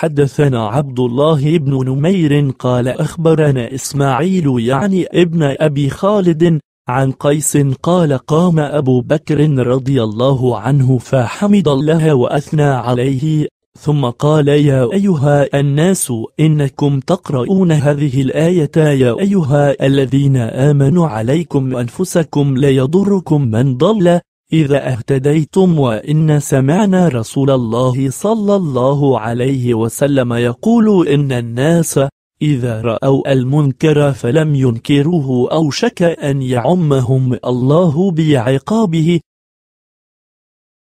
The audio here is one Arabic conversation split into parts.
حدثنا عبد الله بن نمير قال أخبرنا إسماعيل يعني ابن أبي خالد عن قيس قال قام أبو بكر رضي الله عنه فحمد الله وأثنى عليه ثم قال يا أيها الناس إنكم تقرؤون هذه الآية يا أيها الذين آمنوا عليكم أنفسكم لا يضركم من ضل إذا اهتديتم وإن سمعنا رسول الله صلى الله عليه وسلم يقول إن الناس إذا رأوا المنكر فلم ينكروه أو شك أن يعمهم الله بعقابه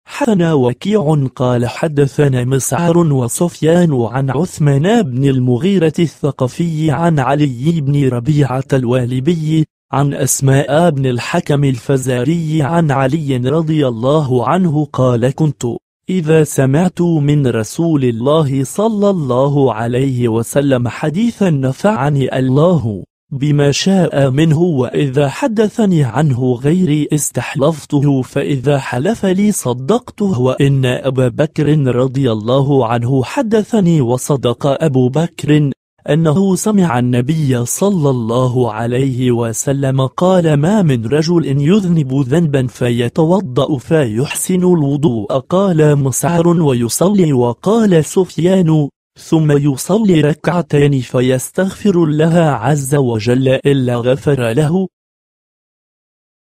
حدثنا وكيع قال حدثنا مسعر وسفيان عن عثمان بن المغيرة الثقفي عن علي بن ربيعة الوالبي عن أسماء بن الحكم الفزاري عن علي رضي الله عنه قال كنت إذا سمعت من رسول الله صلى الله عليه وسلم حديثا نفعني الله بما شاء منه وإذا حدثني عنه غيري استحلفته فإذا حلف لي صدقته وإن أبا بكر رضي الله عنه حدثني وصدق أبو بكر أنه سمع النبي صلى الله عليه وسلم قال ما من رجل يذنب ذنبا فيتوضأ فيحسن الوضوء قال مسعر ويصلي وقال سفيان ثم يصلي ركعتين فيستغفر الله عز وجل إلا غفر له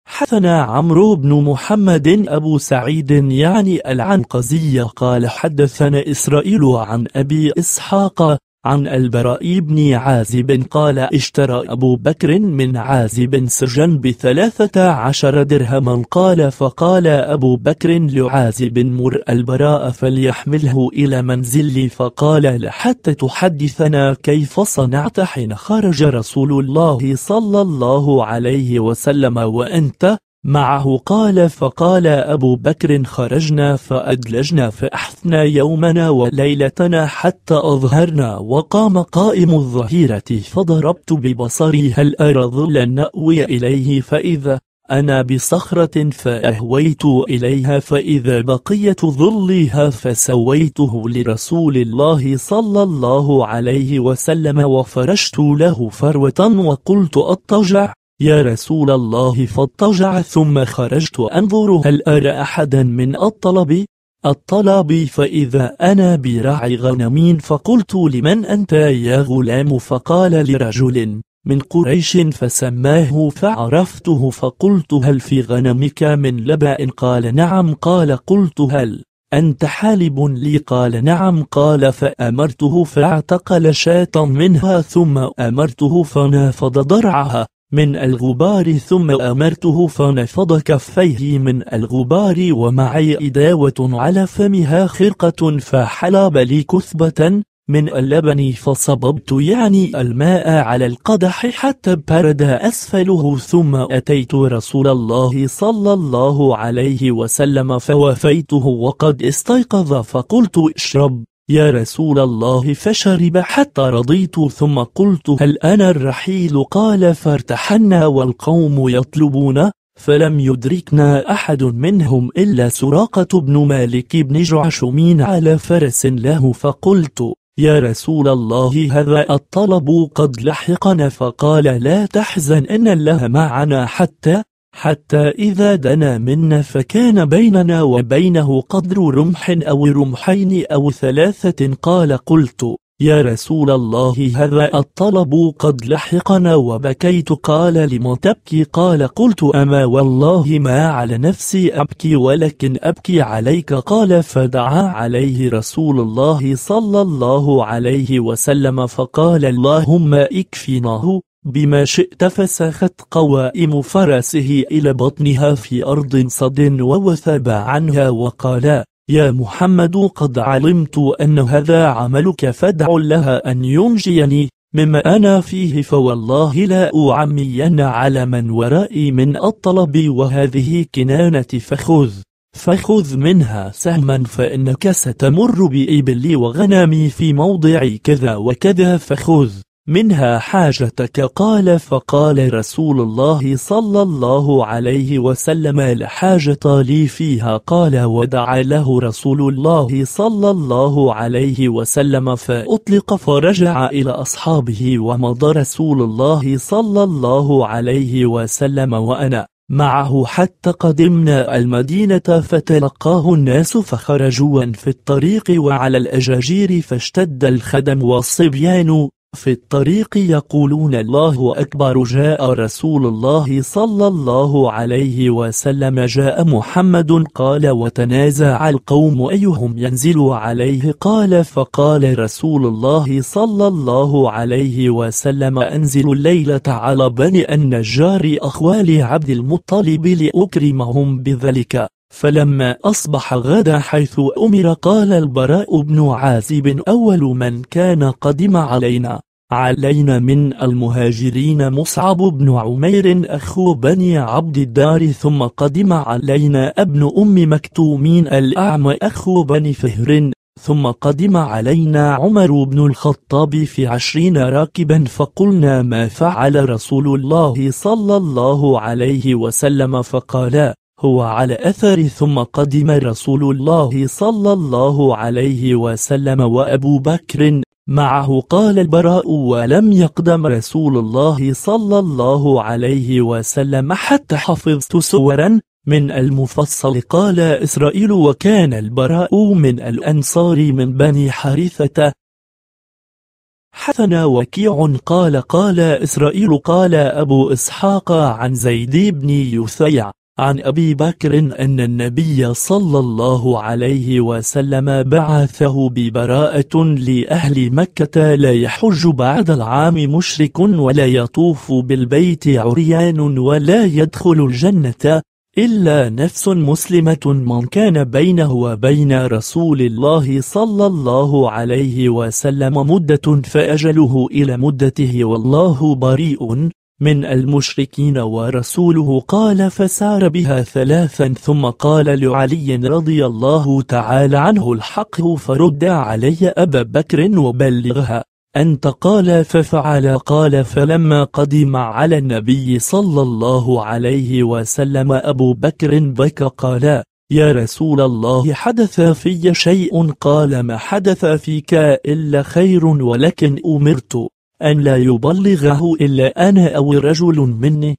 حثنا عمرو بن محمد أبو سعيد يعني العنقزي قال حدثنا إسرائيل عن أبي إسحاق عن البراء بن عازب قال اشترى أبو بكر من عازب سرجا بثلاثة عشر درهما قال فقال أبو بكر لعازب مر البراء فليحمله إلى منزلي فقال لحتى تحدثنا كيف صنعت حين خرج رسول الله صلى الله عليه وسلم وأنت معه قال فقال أبو بكر خرجنا فأدلجنا فأحثنا يومنا وليلتنا حتى أظهرنا وقام قائم الظهيرة فضربت ببصري هل أرى ظلا نأوي إليه فإذا أنا بصخرة فأهويت إليها فإذا بقية ظلها فسويته لرسول الله صلى الله عليه وسلم وفرشت له فروة وقلت أضطجع يا رسول الله فاضطجع ثم خرجت أنظر هل أرى أحدا من الطلب الطلب فإذا أنا براعي غنم فقلت لمن أنت يا غلام فقال لرجل من قريش فسماه فعرفته فقلت هل في غنمك من لبأ قال نعم قال قلت هل أنت حالب لي قال نعم قال فأمرته فاعتقل شاة منها ثم أمرته فنافض ضرعها من الغبار ثم أمرته فنفض كفيه من الغبار ومعي إداوة على فمها خرقة فحلب لي كثبة من اللبن فصببت يعني الماء على القدح حتى برد أسفله ثم أتيت رسول الله صلى الله عليه وسلم فوافيته وقد استيقظ فقلت اشرب يا رسول الله فشرب حتى رضيت ثم قلت هل أنا الرحيل قال فارتحنا والقوم يطلبون فلم يدركنا أحد منهم إلا سراقة بن مالك بن جعشمين على فرس له فقلت يا رسول الله هذا الطلب قد لحقنا فقال لا تحزن إن الله معنا حتى حتى إذا دنا منا فكان بيننا وبينه قدر رمح أو رمحين أو ثلاثة قال قلت يا رسول الله هذا الطلب قد لحقنا وبكيت قال لم تبكي قال قلت أما والله ما على نفسي أبكي ولكن أبكي عليك قال فدعا عليه رسول الله صلى الله عليه وسلم فقال اللهم اكفناه بما شئت فسخت قوائم فرسه إلى بطنها في أرض صد ووثب عنها وقال يا محمد قد علمت أن هذا عملك فادع لها أن ينجيني مما أنا فيه فوالله لا أعمين على من ورائي من الطلب وهذه كنانة فخذ فخذ منها سهما فإنك ستمر بإبلي وغنمي في موضع كذا وكذا فخذ منها حاجتك قال فقال رسول الله صلى الله عليه وسلم الحاجة لي فيها قال ودعا له رسول الله صلى الله عليه وسلم فأطلق فرجع إلى أصحابه ومضى رسول الله صلى الله عليه وسلم وأنا معه حتى قدمنا المدينة فتلقاه الناس فخرجوا في الطريق وعلى الأجاجير فاشتد الخدم والصبيان في الطريق يقولون الله أكبر جاء رسول الله صلى الله عليه وسلم جاء محمد قال وتنازع القوم أيهم ينزل عليه قال فقال رسول الله صلى الله عليه وسلم أنزل الليلة على بني النجار أخوال عبد المطلب لأكرمهم بذلك فلما أصبح غدا حيث أمر قال البراء بن عازب أول من كان قدم علينا علينا من المهاجرين مصعب بن عمير أخو بني عبد الدار ثم قدم علينا ابن أم مكتومين الأعمى أخو بني فهر ثم قدم علينا عمر بن الخطاب في عشرين راكبا فقلنا ما فعل رسول الله صلى الله عليه وسلم فقالا هو على أثر ثم قدم رسول الله صلى الله عليه وسلم وأبو بكر معه قال البراء ولم يقدم رسول الله صلى الله عليه وسلم حتى حفظت سورا من المفصل قال إسرائيل وكان البراء من الأنصار من بني حارثة حثنا وكيع قال قال إسرائيل قال أبو إسحاق عن زيد بن يثيع عن أبي بكر أن النبي صلى الله عليه وسلم بعثه ببراءة لأهل مكة لا يحج بعد العام مشرك ولا يطوف بالبيت عريان ولا يدخل الجنة إلا نفس مسلمة من كان بينه وبين رسول الله صلى الله عليه وسلم مدة فأجله إلى مدته والله بريء من المشركين ورسوله قال فسار بها ثلاثا ثم قال لعلي رضي الله تعالى عنه الحق فرد علي أبا بكر وبلغها أنت قال ففعل قال فلما قدم على النبي صلى الله عليه وسلم أبو بكر بك قال يا رسول الله حدث في شيء قال ما حدث فيك إلا خير ولكن أمرت أن لا يبلغه إلا أنا أو رجل مني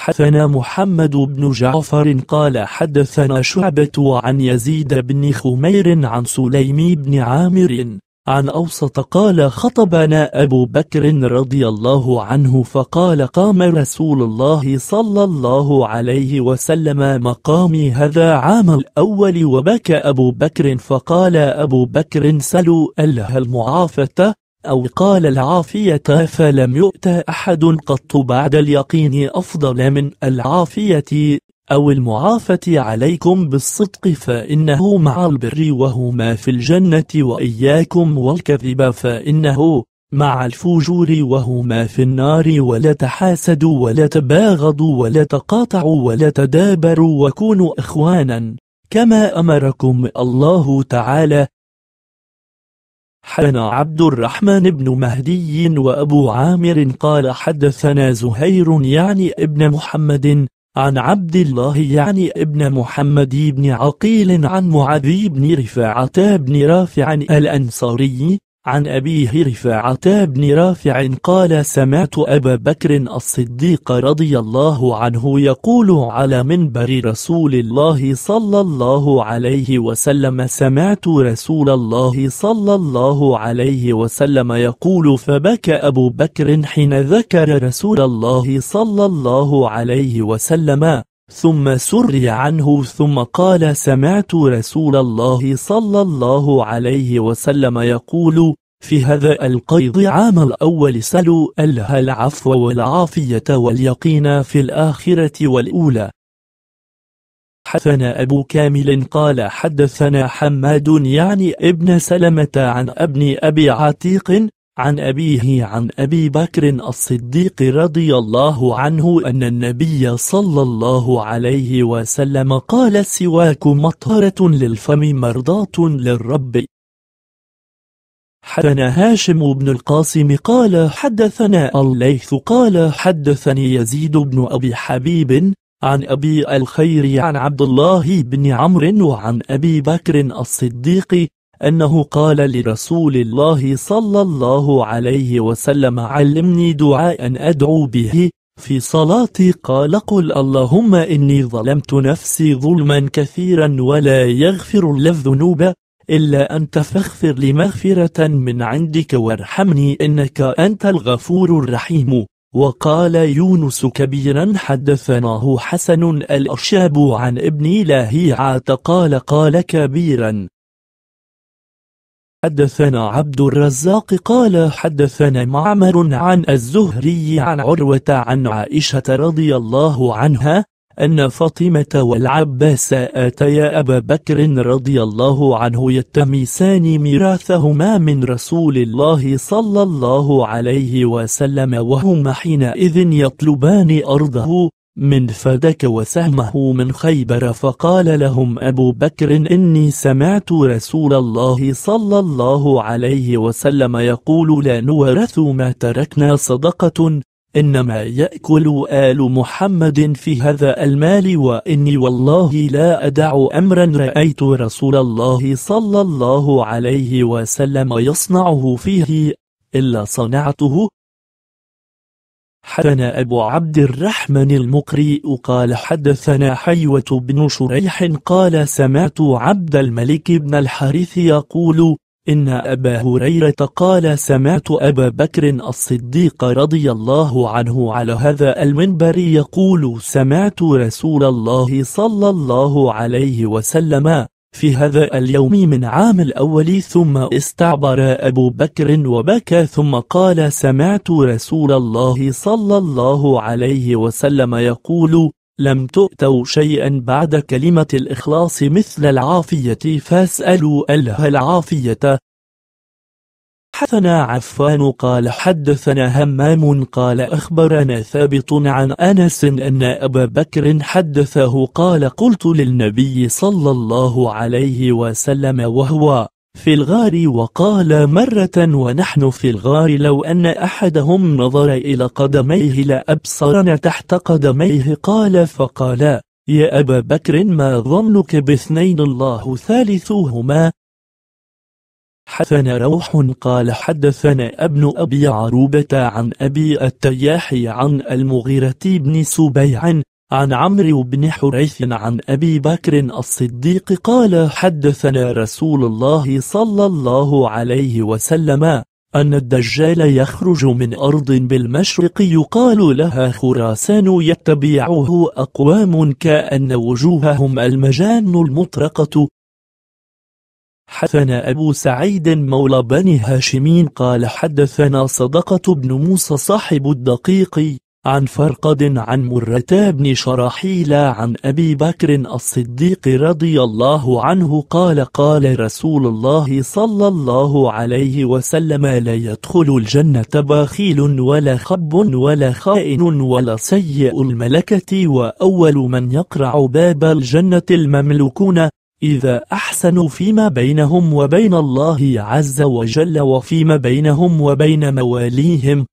حدثنا محمد بن جعفر قال حدثنا شعبة عن يزيد بن خمير عن سليم بن عامر عن أوسط قال خطبنا أبو بكر رضي الله عنه فقال قام رسول الله صلى الله عليه وسلم مقامي هذا عام الأول وبكى أبو بكر فقال أبو بكر سلوا أله المعافة أو قال العافية فلم يؤت أحد قط بعد اليقين أفضل من العافية أو المعافة عليكم بالصدق فإنه مع البر وهما في الجنة وإياكم والكذب فإنه مع الفجور وهما في النار ولا تحاسدوا ولا تباغضوا ولا تقاطعوا ولا تدابروا وكونوا إخوانا كما أمركم الله تعالى حدثنا عبد الرحمن بن مهدي وأبو عامر قال حدثنا زهير يعني ابن محمد عن عبد الله يعني ابن محمد بن عقيل عن معاذ بن رفاعة بن رافع الأنصاري عن أبيه رفاعة بن رافع قال سمعت أبا بكر الصديق رضي الله عنه يقول على منبر رسول الله صلى الله عليه وسلم سمعت رسول الله صلى الله عليه وسلم يقول فبكى أبو بكر حين ذكر رسول الله صلى الله عليه وسلم ثم سري عنه ثم قال سمعت رسول الله صلى الله عليه وسلم يقول في هذا القيض عام الأول سلوا أله العفو والعافية واليقين في الآخرة والأولى حدثنا أبو كامل قال حدثنا حماد يعني ابن سلمة عن ابن أبي عتيق عن أبيه عن أبي بكر الصديق رضي الله عنه أن النبي صلى الله عليه وسلم قال سواك مطهرة للفم مرضاة للرب حدثنا هاشم بن القاسم قال حدثنا الليث قال حدثني يزيد بن أبي حبيب عن أبي الخير عن عبد الله بن عمرو وعن أبي بكر الصديق أنه قال لرسول الله صلى الله عليه وسلم علمني دعاء أدعو به في صلاتي قال قل اللهم إني ظلمت نفسي ظلما كثيرا ولا يغفر الذنوب إلا أنت فاغفر لمغفرة من عندك وارحمني إنك أنت الغفور الرحيم وقال يونس كبيرا حدثناه حسن الأشاب عن ابن لاهيعة قال قال كبيرا حدثنا عبد الرزاق قال حدثنا معمر عن الزهري عن عروة عن عائشة رضي الله عنها أن فاطمة والعباس آتيا أبا بكر رضي الله عنه يتمسان ميراثهما من رسول الله صلى الله عليه وسلم وهما حينئذ يطلبان أرضه من فدك وسهمه من خيبر فقال لهم أبو بكر إني سمعت رسول الله صلى الله عليه وسلم يقول لا نورث ما تركنا صدقة إنما يأكل آل محمد في هذا المال وإني والله لا أدع أمرا رأيت رسول الله صلى الله عليه وسلم يصنعه فيه إلا صنعته حدثنا أبو عبد الرحمن المقرئ قال حدثنا حيوة بن شريح قال سمعت عبد الملك بن الحارث يقول إن أبا هريرة قال سمعت أبا بكر الصديق رضي الله عنه على هذا المنبر يقول سمعت رسول الله صلى الله عليه وسلم في هذا اليوم من عام الأول ثم استعبر أبو بكر وبكى ثم قال سمعت رسول الله صلى الله عليه وسلم يقول لم تؤتوا شيئا بعد كلمة الإخلاص مثل العافية فاسألوا أله العافية حدثنا عفان قال حدثنا همام قال أخبرنا ثابت عن أنس أن أبا بكر حدثه قال قلت للنبي صلى الله عليه وسلم وهو في الغار وقال مرة ونحن في الغار لو أن أحدهم نظر إلى قدميه لأبصرنا تحت قدميه قال فقال يا أبا بكر ما ظنك باثنين الله ثالثهما حدثنا روح قال حدثنا ابن أبي عروبة عن أبي التياح عن المغيرة بن سبيع عن عمرو بن حريث عن أبي بكر الصديق قال حدثنا رسول الله صلى الله عليه وسلم أن الدجال يخرج من أرض بالمشرق يقال لها خراسان يتبعه أقوام كأن وجوههم المجان المطرقة حدثنا أبو سعيد مولى بني هاشم قال حدثنا صدقة بن موسى صاحب الدقيق عن فرقد عن مرة بن شراحيل عن أبي بكر الصديق رضي الله عنه قال قال رسول الله صلى الله عليه وسلم لا يدخل الجنة بخيل ولا خب ولا خائن ولا سيء الملكة وأول من يقرع باب الجنة المملوكون إذا أحسنوا فيما بينهم وبين الله عز وجل وفيما بينهم وبين مواليهم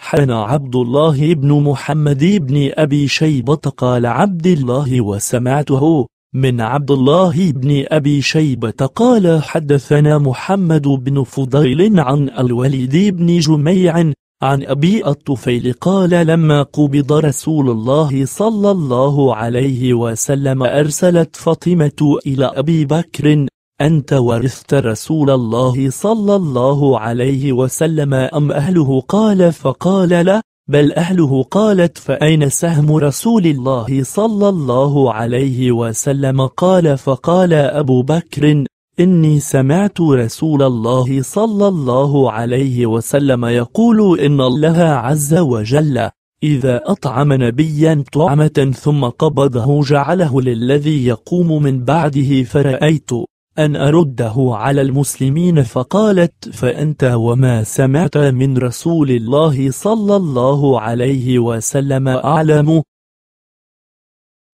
حان عبد الله بن محمد بن أبي شيبة قال عبد الله وسمعته من عبد الله بن أبي شيبة قال حدثنا محمد بن فضيل عن الوليد بن جميع عن أبي الطفيل قال لما قبض رسول الله صلى الله عليه وسلم أرسلت فاطمة إلى أبي بكر أنت ورثت رسول الله صلى الله عليه وسلم أم أهله قال فقال لا بل أهله قالت فأين سهم رسول الله صلى الله عليه وسلم قال فقال أبو بكر إني سمعت رسول الله صلى الله عليه وسلم يقول إن الله عز وجل إذا أطعم نبيا طعمة ثم قبضه جعله للذي يقوم من بعده فرأيت أن أرده على المسلمين فقالت فأنت وما سمعت من رسول الله صلى الله عليه وسلم أعلم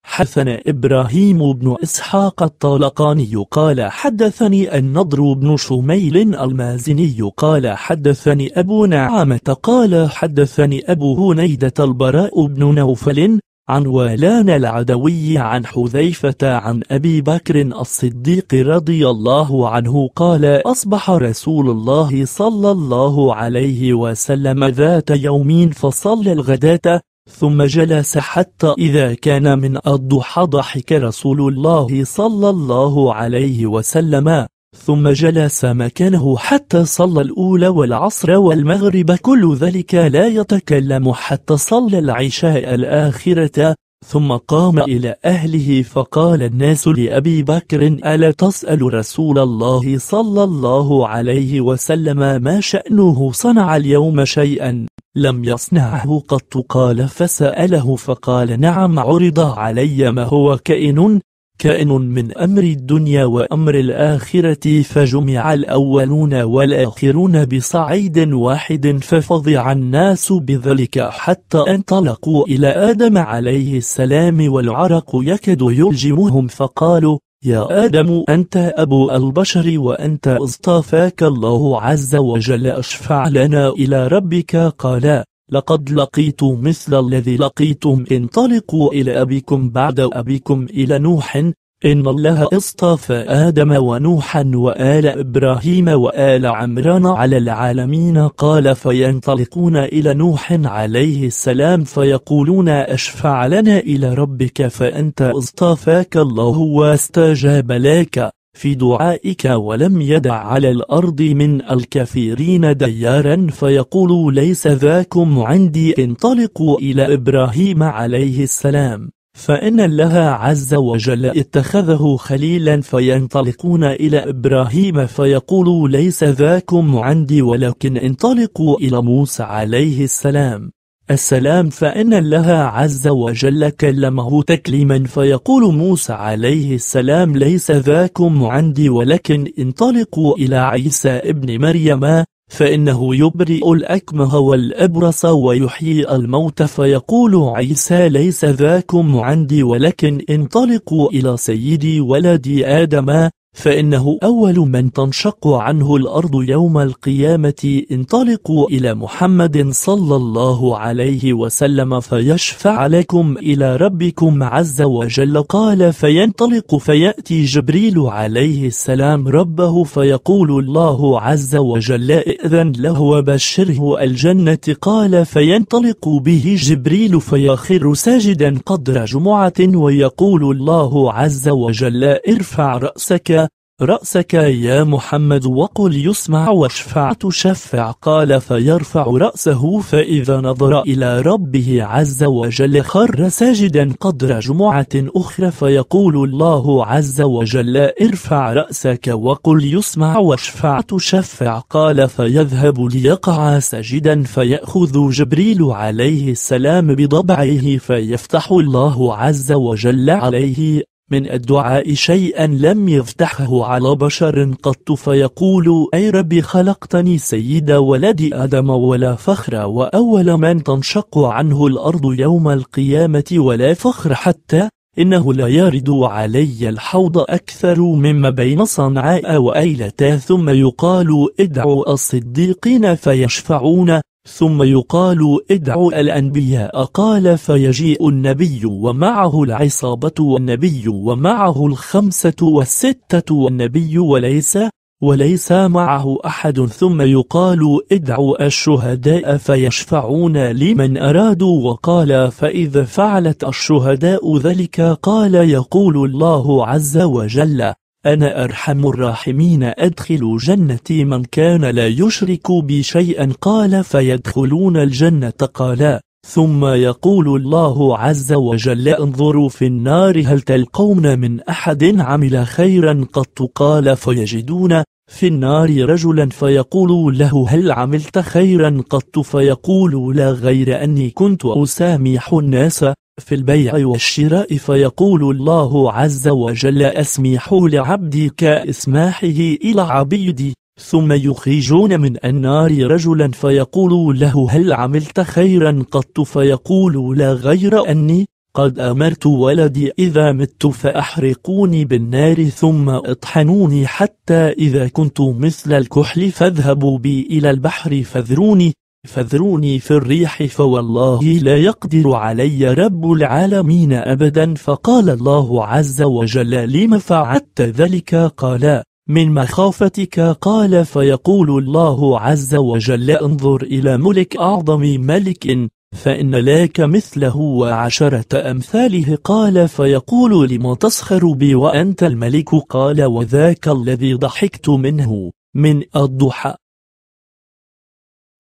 حدثنا إبراهيم بن إسحاق الطالقاني قال حدثني النضر بن شميل المازني قال حدثني أبو نعامة قال حدثني أبو هنيدة البراء بن نوفل عن والان العدوي عن حذيفة عن أبي بكر الصديق رضي الله عنه قال أصبح رسول الله صلى الله عليه وسلم ذات يوم فصلى الغداة ثم جلس حتى إذا كان من الضحى ضحك رسول الله صلى الله عليه وسلم ثم جلس مكانه حتى صلى الأولى والعصر والمغرب كل ذلك لا يتكلم حتى صلى العشاء الآخرة ثم قام إلى أهله فقال الناس لأبي بكر ألا تسأل رسول الله صلى الله عليه وسلم ما شأنه صنع اليوم شيئا لم يصنعه قط قال فسأله فقال نعم عرض علي ما هو كائن كائن من أمر الدنيا وأمر الآخرة فجمع الأولون والآخرون بصعيد واحد ففظع الناس بذلك حتى انطلقوا إلى آدم عليه السلام والعرق يكد يلجمهم فقالوا يا آدم أنت أبو البشر وأنت اصطفاك الله عز وجل أشفع لنا إلى ربك قالا لقد لقيت مثل الذي لقيتم انطلقوا إلى أبيكم بعد أبيكم إلى نوح إن الله اصطفى آدم ونوحا وآل إبراهيم وآل عمران على العالمين قال فينطلقون إلى نوح عليه السلام فيقولون أشفع لنا إلى ربك فأنت اصطفاك الله واستجاب لك في دعائك ولم يدع على الأرض من الكثيرين ديارا فيقول ليس ذاكم عندي انطلقوا إلى إبراهيم عليه السلام فإن الله عز وجل اتخذه خليلا فينطلقون إلى إبراهيم فيقول ليس ذاكم عندي ولكن انطلقوا إلى موسى عليه السلام السلام فإن الله عز وجل كلمه تكليما فيقول موسى عليه السلام ليس ذاكم عندي ولكن انطلقوا إلى عيسى ابن مريم فإنه يبرئ الأكمه والأبرص ويحيي الموت فيقول عيسى ليس ذاكم عندي ولكن انطلقوا إلى سيدي ولدي آدم فإنه أول من تنشق عنه الأرض يوم القيامة انطلقوا إلى محمد صلى الله عليه وسلم فيشفع لكم إلى ربكم عز وجل قال فينطلق فيأتي جبريل عليه السلام ربه فيقول الله عز وجل إذن له وبشره الجنة قال فينطلق به جبريل فيخر ساجدا قدر جمعة ويقول الله عز وجل ارفع رأسك رأسك يا محمد وقل يسمع واشفع تشفع قال فيرفع رأسه فإذا نظر إلى ربه عز وجل خر ساجدا قدر جمعة أخرى فيقول الله عز وجل ارفع رأسك وقل يسمع واشفع تشفع قال فيذهب ليقع ساجدا فيأخذ جبريل عليه السلام بضبعه فيفتح الله عز وجل عليه من الدعاء شيئا لم يفتحه على بشر قط فيقول أي رب خلقتني سيد ولد آدم ولا فخر وأول من تنشق عنه الأرض يوم القيامة ولا فخر حتى إنه لا يرد علي الحوض أكثر مما بين صنعاء وأيلتا ثم يقال ادعوا الصديقين فيشفعون ثم يقال ادعوا الأنبياء قال فيجيء النبي ومعه العصابة والنبي ومعه الخمسة والستة والنبي وليس وليس معه أحد ثم يقال ادعوا الشهداء فيشفعون لمن أرادوا وقال فإذا فعلت الشهداء ذلك قال يقول الله عز وجل أنا أرحم الراحمين أدخل جنتي من كان لا يشرك بي شيئا قال فيدخلون الجنة قالا ثم يقول الله عز وجل انظروا في النار هل تلقون من أحد عمل خيرا قط قال فيجدون في النار رجلا فيقول له هل عملت خيرا قط فيقول لا غير أني كنت أسامح الناس في البيع أيوة. والشراء فيقول الله عز وجل أسمح لعبدي كإسماحه إلى عبيدي ثم يخرجون من النار رجلا فيقول له هل عملت خيرا قط فيقول لا غير أني قد أمرت ولدي إذا مت فأحرقوني بالنار ثم اطحنوني حتى إذا كنت مثل الكحل فاذهبوا بي إلى البحر فاذروني فاذروني في الريح فوالله لا يقدر علي رب العالمين أبدا فقال الله عز وجل لم فعلت ذلك قال من مخافتك قال فيقول الله عز وجل انظر إلى ملك أعظم ملك فإن لك مثله وعشرة أمثاله قال فيقول لما تسخر بي وأنت الملك قال وذاك الذي ضحكت منه من الضحى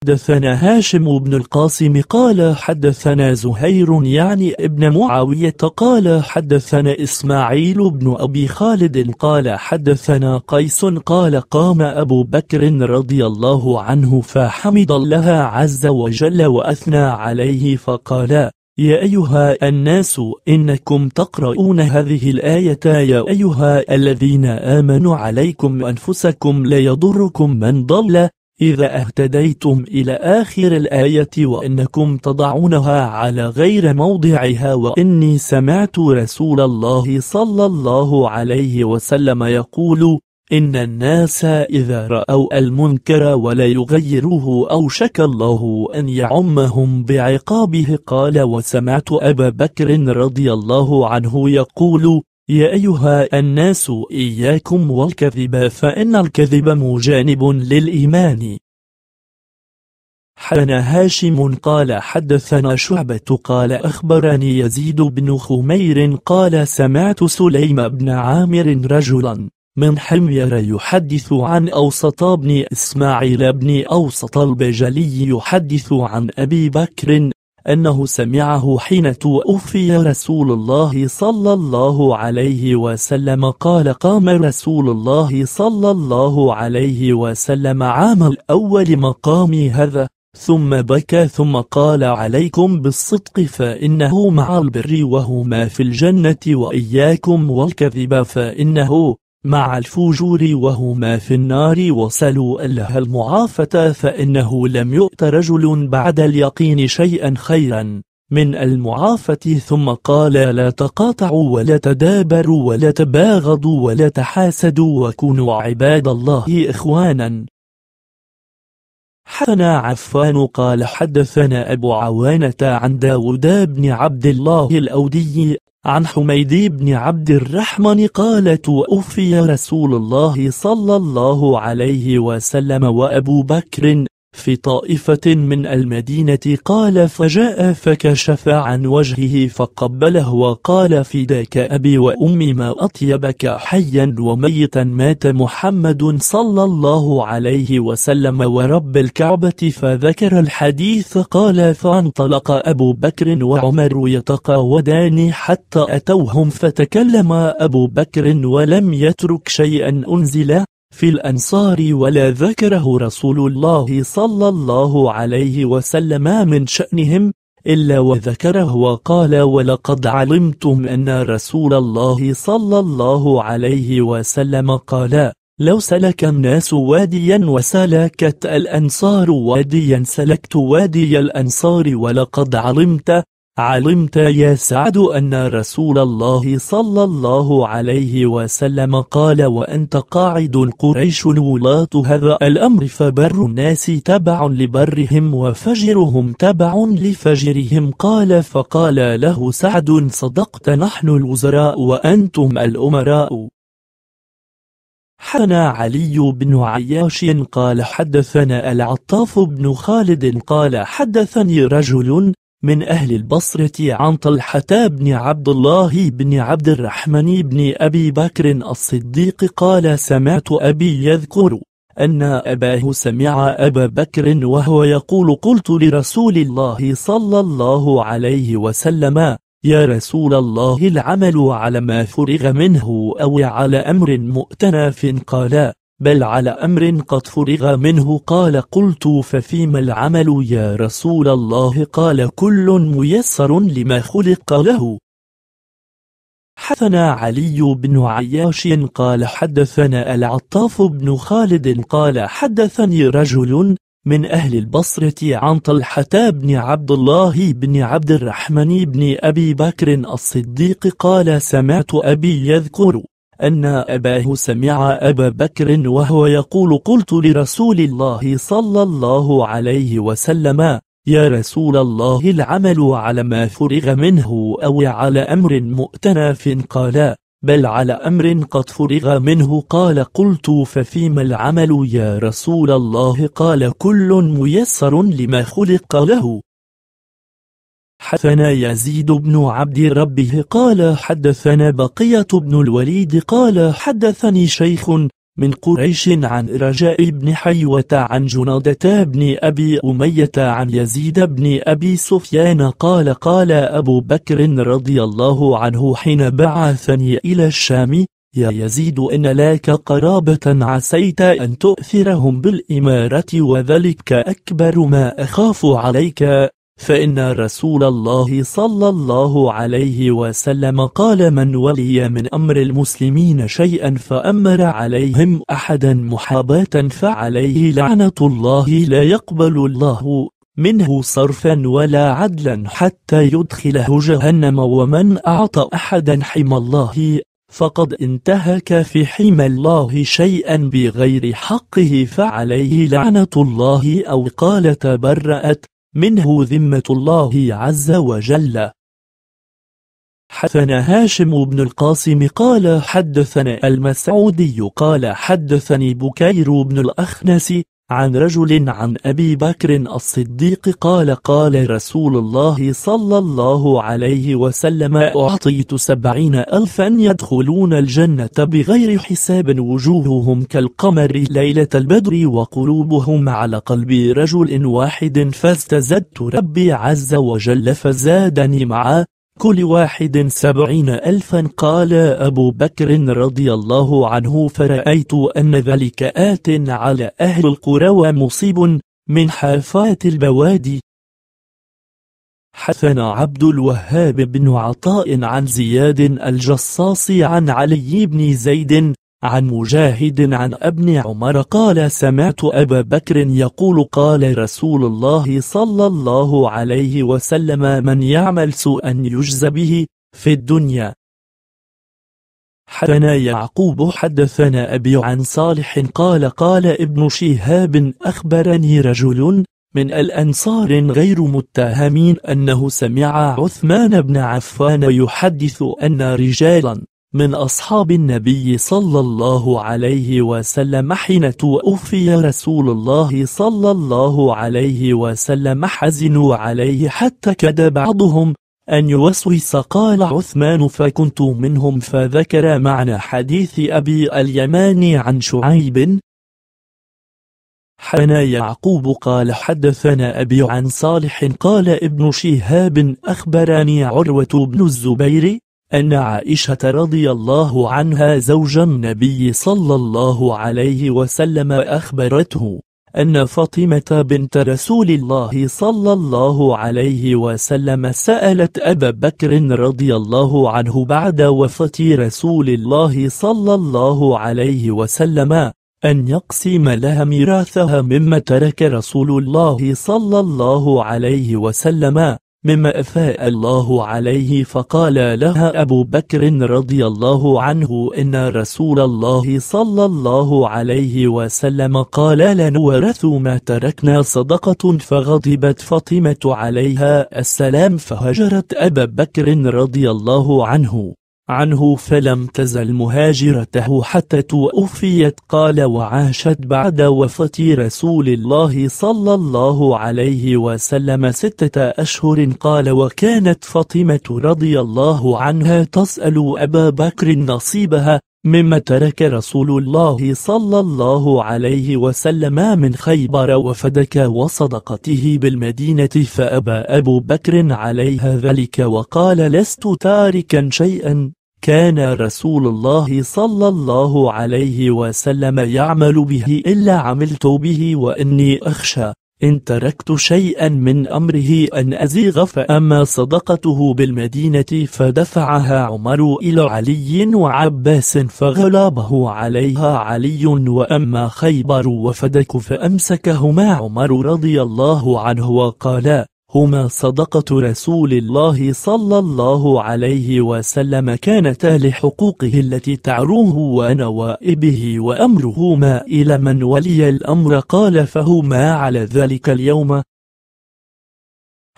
حدثنا هاشم بن القاسم قال حدثنا زهير يعني ابن معاوية قال حدثنا إسماعيل بن أبي خالد قال حدثنا قيس قال قام أبو بكر رضي الله عنه فحمد الله عز وجل وأثنى عليه فقال يا أيها الناس إنكم تقرؤون هذه الآية يا أيها الذين آمنوا عليكم أنفسكم لا يضركم من ضل إذا اهتديتم إلى آخر الآية وإنكم تضعونها على غير موضعها وإني سمعت رسول الله صلى الله عليه وسلم يقول إن الناس إذا رأوا المنكر ولا يغيروه أوشك الله أن يعمهم بعقابه قال وسمعت أبا بكر رضي الله عنه يقول يا أيها الناس إياكم والكذب فإن الكذب مجانب للإيمان حدثنا هاشم قال حدثنا شعبة قال أخبرني يزيد بن خمير قال سمعت سليم بن عامر رجلا من حمير يحدث عن أوسط بن إسماعيل بن أوسط البجلي يحدث عن أبي بكر أنه سمعه حين توفي رسول الله صلى الله عليه وسلم قال قام رسول الله صلى الله عليه وسلم عام الأول مقام هذا ثم بكى ثم قال عليكم بالصدق فإنه مع البر وهما في الجنة وإياكم والكذب فإنه مع الفجور وهما في النار وصلوا الله المعافة فإنه لم يؤت رجل بعد اليقين شيئا خيرا من المعافة ثم قال لا تقاطعوا ولا تدابروا ولا تباغضوا ولا تحاسدوا وكونوا عباد الله إخوانا حدثنا عفان قال حدثنا أبو عوانة عن داود بن عبد الله الأودي عن حميد بن عبد الرحمن قال توفي رسول الله صلى الله عليه وسلم وأبو بكر في طائفة من المدينة قال فجاء فكشف عن وجهه فقبله وقال فداك أبي وأمي ما أطيبك حيا وميتا مات محمد صلى الله عليه وسلم ورب الكعبة فذكر الحديث قال فانطلق أبو بكر وعمر يتقاودان حتى أتوهم فتكلم أبو بكر ولم يترك شيئا أنزله في الأنصار ولا ذكره رسول الله صلى الله عليه وسلم من شأنهم إلا وذكره وقال ولقد علمتم أن رسول الله صلى الله عليه وسلم قال لو سلك الناس واديا وسلكت الأنصار واديا سلكت وادي الأنصار ولقد علمت علمت يا سعد أن رسول الله صلى الله عليه وسلم قال وأنت قاعد قريش ولاة هذا الأمر فبر الناس تبع لبرهم وفجرهم تبع لفجرهم قال فقال له سعد صدقت نحن الوزراء وأنتم الأمراء حدثنا علي بن عياش قال حدثنا العطاف بن خالد قال حدثني رجل من أهل البصرة عن طلحة بن عبد الله بن عبد الرحمن بن أبي بكر الصديق قال سمعت أبي يذكر أن أباه سمع أبا بكر وهو يقول قلت لرسول الله صلى الله عليه وسلم يا رسول الله العمل على ما فرغ منه أو على أمر مؤتناف قال بل على أمر قد فرغ منه قال قلت ففيما العمل يا رسول الله قال كل ميسر لما خلق له حدثنا علي بن عياش قال حدثنا العطاف بن خالد قال حدثني رجل من أهل البصرة عن طلحة بن عبد الله بن عبد الرحمن بن أبي بكر الصديق قال سمعت أبي يذكر أن أباه سمع أبا بكر وهو يقول قلت لرسول الله صلى الله عليه وسلم يا رسول الله العمل على ما فرغ منه أو على أمر مؤتناف قال بل على أمر قد فرغ منه قال قلت ففيما العمل يا رسول الله قال كل ميسر لما خلق له حدثنا يزيد بن عبد ربه قال حدثنا بقية بن الوليد قال حدثني شيخ من قريش عن رجاء بن حيوة عن جنادة بن أبي أمية عن يزيد بن أبي سفيان قال قال أبو بكر رضي الله عنه حين بعثني إلى الشام يا يزيد إن لك قرابة عسيت أن تؤثرهم بالإمارة وذلك أكبر ما أخاف عليك فإن رسول الله صلى الله عليه وسلم قال من ولي من أمر المسلمين شيئا فأمر عليهم أحدا محاباة فعليه لعنة الله لا يقبل الله منه صرفا ولا عدلا حتى يدخله جهنم ومن أعطى أحدا حمى الله فقد انتهك في حمى الله شيئا بغير حقه فعليه لعنة الله أو قال تبرأت منه ذمة الله عز وجل حدثنا هاشم بن القاسم قال حدثنا المسعودي قال حدثني بكير بن الأخنس عن رجل عن أبي بكر الصديق قال قال رسول الله صلى الله عليه وسلم أعطيت سبعين ألفا يدخلون الجنة بغير حساب وجوههم كالقمر ليلة البدر وقلوبهم على قلب رجل واحد فاستزدت ربي عز وجل فزادني معه كل واحد سبعين ألفا قال أبو بكر رضي الله عنه فرأيت أن ذلك آت على أهل القرى ومصيب من حافات البوادي حثنا عبد الوهاب بن عطاء عن زياد الجصاص عن علي بن زيد عن مجاهد عن ابن عمر قال سمعت أبا بكر يقول قال رسول الله صلى الله عليه وسلم من يعمل سوءا يجز به في الدنيا حدثنا يعقوب حدثنا أبي عن صالح قال قال ابن شهاب أخبرني رجل من الأنصار غير متهمين أنه سمع عثمان بن عفان يحدث أن رجالا من أصحاب النبي صلى الله عليه وسلم حين توفي رسول الله صلى الله عليه وسلم حزنوا عليه حتى كاد بعضهم أن يوسوس قال عثمان فكنت منهم فذكر معنى حديث أبي اليمان عن شعيب حنا يعقوب قال حدثنا أبي عن صالح قال ابن شهاب أخبرني عروة بن الزبير أن عائشة رضي الله عنها زوج النبي صلى الله عليه وسلم أخبرته أن فاطمة بنت رسول الله صلى الله عليه وسلم سألت أبا بكر رضي الله عنه بعد وفاة رسول الله صلى الله عليه وسلم أن يقسم لها ميراثها مما ترك رسول الله صلى الله عليه وسلم مما أفاء الله عليه فقال لها أبو بكر رضي الله عنه إن رسول الله صلى الله عليه وسلم قال لنورث ما تركنا صدقة فغضبت فاطمة عليها السلام فهجرت أبا بكر رضي الله عنه عنه فلم تزل مهاجرته حتى توفيت قال وعاشت بعد وفاة رسول الله صلى الله عليه وسلم ستة أشهر قال وكانت فاطمة رضي الله عنها تسأل أبا بكر نصيبها مما ترك رسول الله صلى الله عليه وسلم من خيبر وفدك وصدقته بالمدينة فأبى أبو بكر عليها ذلك وقال لست تاركا شيئا كان رسول الله صلى الله عليه وسلم يعمل به إلا عملت به وإني أخشى إن تركت شيئا من أمره أن أزيغ فأما صدقته بالمدينة فدفعها عمر إلى علي وعباس فغلبه عليها علي وأما خيبر وفدك فأمسكهما عمر رضي الله عنه وقالا هما صدقة رسول الله صلى الله عليه وسلم كانتا لحقوقه التي تعروه ونوائبه وأمرهما إلى من ولي الأمر قال فهما على ذلك اليوم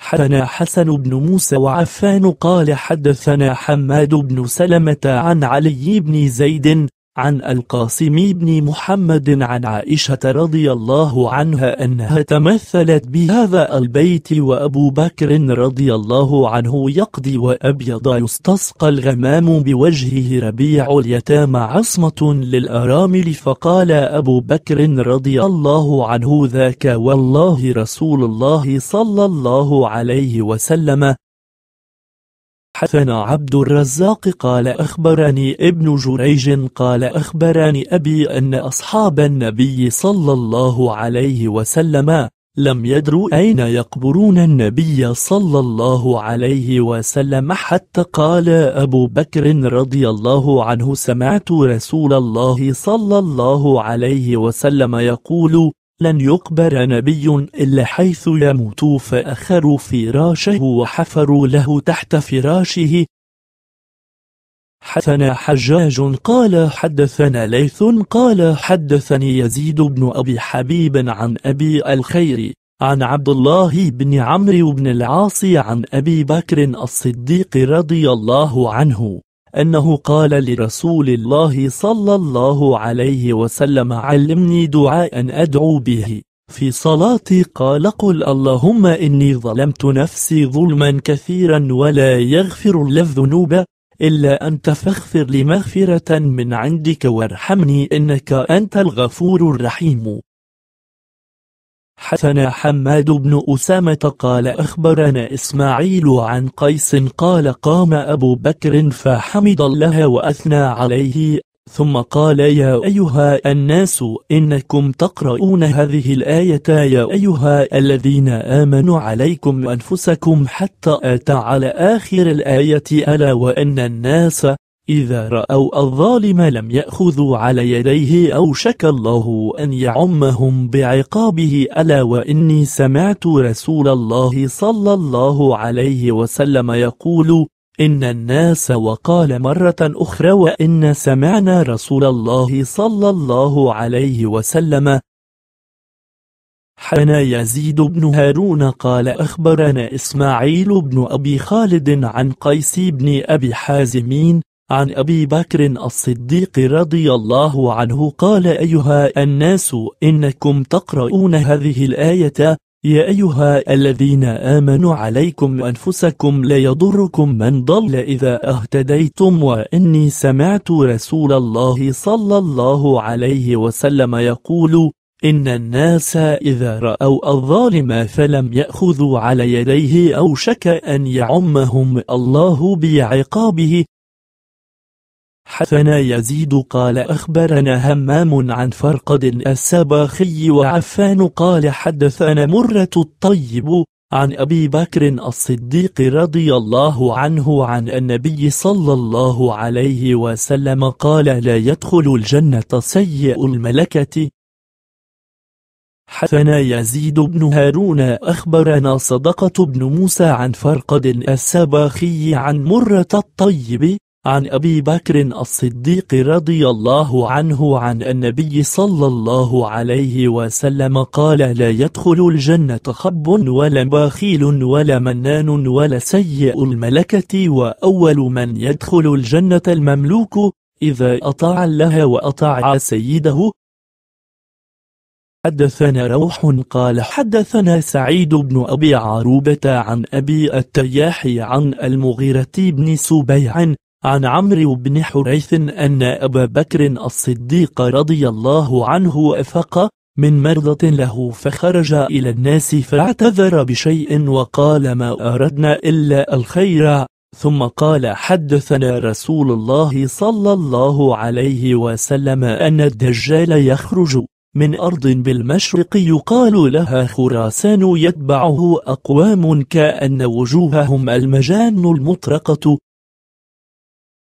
حدثنا حسن بن موسى وعفان قال حدثنا حماد بن سلمة عن علي بن زيد عن القاسم بن محمد عن عائشة رضي الله عنها أنها تمثلت بهذا البيت وأبو بكر رضي الله عنه يقضي وأبيض يستسقى الغمام بوجهه ربيع اليتامى عصمة للأرامل فقال أبو بكر رضي الله عنه ذاك والله رسول الله صلى الله عليه وسلم حسن عبد الرزاق قال أخبرني ابن جريج قال أخبرني أبي أن أصحاب النبي صلى الله عليه وسلم لم يدروا أين يقبرون النبي صلى الله عليه وسلم حتى قال أبو بكر رضي الله عنه سمعت رسول الله صلى الله عليه وسلم يقول لن يقبر نبي إلا حيث يموت فأخروا فراشه وحفروا له تحت فراشه حدثنا حجاج قال حدثنا ليث قال حدثني يزيد بن أبي حبيب عن أبي الخير عن عبد الله بن عمرو بن العاص عن أبي بكر الصديق رضي الله عنه أنه قال لرسول الله صلى الله عليه وسلم علمني دعاء أدعو به في صلاتي قال قل اللهم إني ظلمت نفسي ظلما كثيرا ولا يغفر الذنوب إلا أنت فاغفر لمغفرة من عندك وارحمني إنك أنت الغفور الرحيم حدثنا حماد بن أسامة قال أخبرنا إسماعيل عن قيس قال قام أبو بكر فحمد الله وأثنى عليه ثم قال يا أيها الناس إنكم تقرؤون هذه الآية يا أيها الذين آمنوا عليكم أنفسكم حتى أتى على آخر الآية ألا وأن الناس إذا رأوا الظالم لم يأخذوا على يديه أوشك الله أن يعمهم بعقابه ألا وإني سمعت رسول الله صلى الله عليه وسلم يقول إن الناس وقال مرة أخرى وإن سمعنا رسول الله صلى الله عليه وسلم حنا يزيد بن هارون قال أخبرنا إسماعيل بن أبي خالد عن قيس بن أبي حازمين عن أبي بكر الصديق رضي الله عنه قال أيها الناس إنكم تقرؤون هذه الآية يا أيها الذين آمنوا عليكم أنفسكم لا يضركم من ضل إذا اهتديتم وإني سمعت رسول الله صلى الله عليه وسلم يقول إن الناس إذا رأوا الظالم فلم يأخذوا على يديه أو شك أن يعمهم الله بعقابه حثنا يزيد قال أخبرنا همام عن فرقد السباخي وعفان قال حدثنا مرة الطيب عن أبي بكر الصديق رضي الله عنه عن النبي صلى الله عليه وسلم قال لا يدخل الجنة سيء الملكة حثنا يزيد بن هارون أخبرنا صدقة بن موسى عن فرقد السباخي عن مرة الطيب عن أبي بكر الصديق رضي الله عنه عن النبي صلى الله عليه وسلم قال لا يدخل الجنة خب ولا بخيل ولا منان ولا سيء الملكة وأول من يدخل الجنة المملوك إذا أطاع الله وأطاع سيده حدثنا روح قال حدثنا سعيد بن أبي عروبة عن أبي التياح عن المغيرة بن سبيع عن عمرو بن حريث أن أبا بكر الصديق رضي الله عنه أفق من مرضة له فخرج إلى الناس فاعتذر بشيء وقال ما أردنا إلا الخير ثم قال حدثنا رسول الله صلى الله عليه وسلم أن الدجال يخرج من أرض بالمشرق يقال لها خراسان يتبعه أقوام كأن وجوههم المجان المطرقة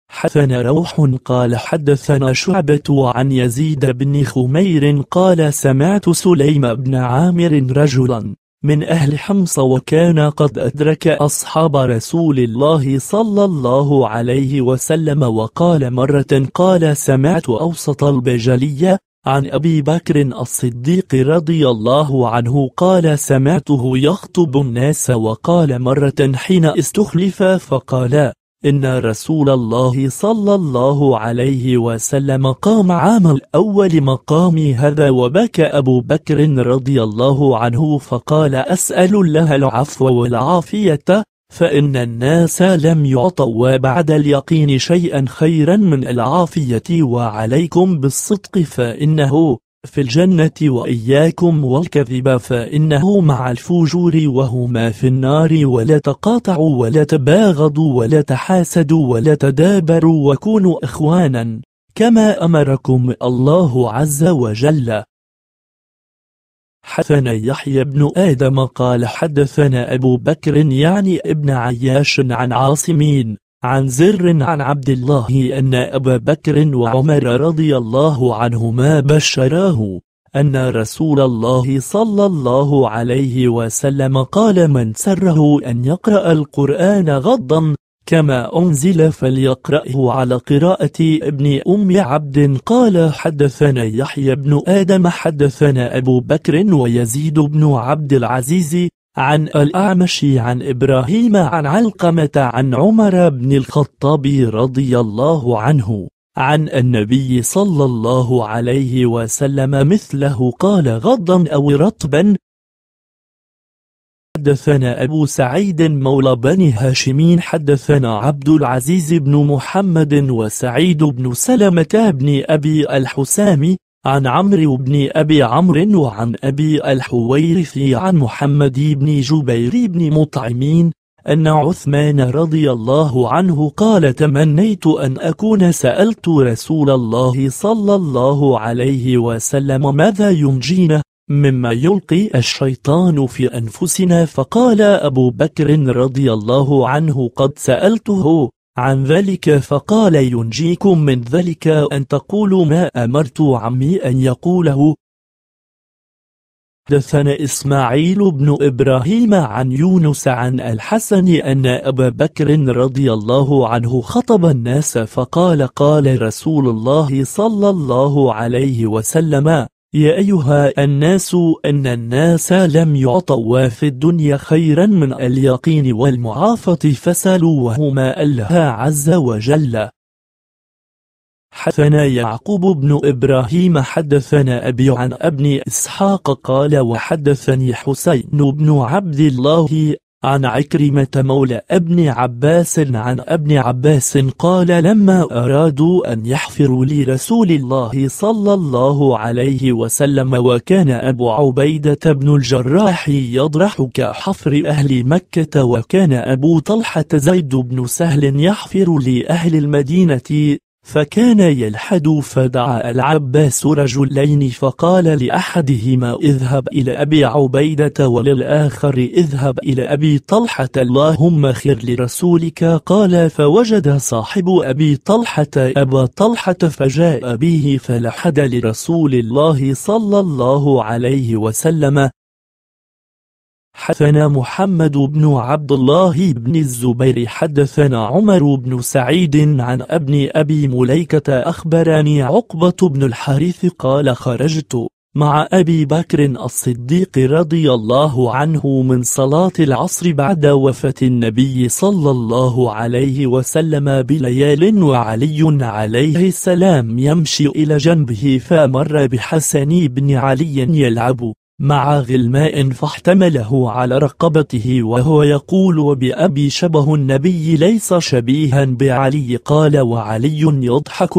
حدثنا روح قال حدثنا شعبة عن يزيد بن خمير قال سمعت سليم بن عامر رجلا من أهل حمص وكان قد أدرك أصحاب رسول الله صلى الله عليه وسلم وقال مرة قال سمعت أوسط البجلية عن أبي بكر الصديق رضي الله عنه قال سمعته يخطب الناس وقال مرة حين استخلف فقال إن رسول الله صلى الله عليه وسلم قام عام الأول مقام هذا وبكى أبو بكر رضي الله عنه فقال أسأل الله العفو والعافية فإن الناس لم يعطوا بعد اليقين شيئا خيرا من العافية وعليكم بالصدق فإنه في الجنة وإياكم والكذب فإنه مع الفجور وهما في النار ولا تقاطعوا ولا تباغضوا ولا تحاسدوا ولا تدابروا وكونوا إخوانا كما أمركم الله عز وجل حدثنا يحيى بن آدم قال حدثنا أبو بكر يعني ابن عياش عن عاصمين عن زر عن عبد الله أن أبا بكر وعمر رضي الله عنهما بشراه أن رسول الله صلى الله عليه وسلم قال من سره أن يقرأ القرآن غضا كما أنزل فليقرأه على قراءة ابن أم عبد قال حدثنا يحيى بن آدم حدثنا أبو بكر ويزيد بن عبد العزيز عن الأعمش عن إبراهيم عن علقمة عن عمر بن الخطاب رضي الله عنه عن النبي صلى الله عليه وسلم مثله قال غضا أو رطبا حدثنا أبو سعيد مولى بني هاشمين حدثنا عبد العزيز بن محمد وسعيد بن سلمة بن أبي الحسام عن عمرو بن أبي عمرو وعن أبي الحويرث عن محمد بن جبير بن مطعمين أن عثمان رضي الله عنه قال تمنيت أن أكون سألت رسول الله صلى الله عليه وسلم ماذا ينجينا مما يلقي الشيطان في أنفسنا فقال أبو بكر رضي الله عنه قد سألته عن ذلك فقال ينجيكم من ذلك أن تقولوا ما أمرت عمي أن يقوله دثنا إسماعيل بن إبراهيم عن يونس عن الحسن أن أبا بكر رضي الله عنه خطب الناس فقال قال رسول الله صلى الله عليه وسلم يا أيها الناس أن الناس لم يعطوا في الدنيا خيرا من اليقين والمعافة فسألوا وهما الله عز وجل حدثنا يعقوب بن إبراهيم حدثنا أبي عن ابن إسحاق قال وحدثني حسين بن عبد الله عن عكرمة مولى ابن عباس عن ابن عباس قال لما أرادوا أن يحفروا لرسول الله صلى الله عليه وسلم وكان أبو عبيدة بن الجراح يضرح كحفر أهل مكة وكان أبو طلحة زيد بن سهل يحفر لأهل المدينة فكان يلحد فدعا العباس رجلين فقال لأحدهما اذهب إلى أبي عبيدة وللآخر اذهب إلى أبي طلحة اللهم خير لرسولك قال فوجد صاحب أبي طلحة أبا طلحة فجاء به فلحد لرسول الله صلى الله عليه وسلم حدثنا محمد بن عبد الله بن الزبير حدثنا عمر بن سعيد عن ابن أبي مليكة أخبرني عقبة بن الحارث قال خرجت مع أبي بكر الصديق رضي الله عنه من صلاة العصر بعد وفاة النبي صلى الله عليه وسلم بليال وعلي عليه السلام يمشي إلى جنبه فمر بحسن بن علي يلعب مع غلماء فاحتمله على رقبته وهو يقول وبأبي شبه النبي ليس شبيها بعلي قال وعلي يضحك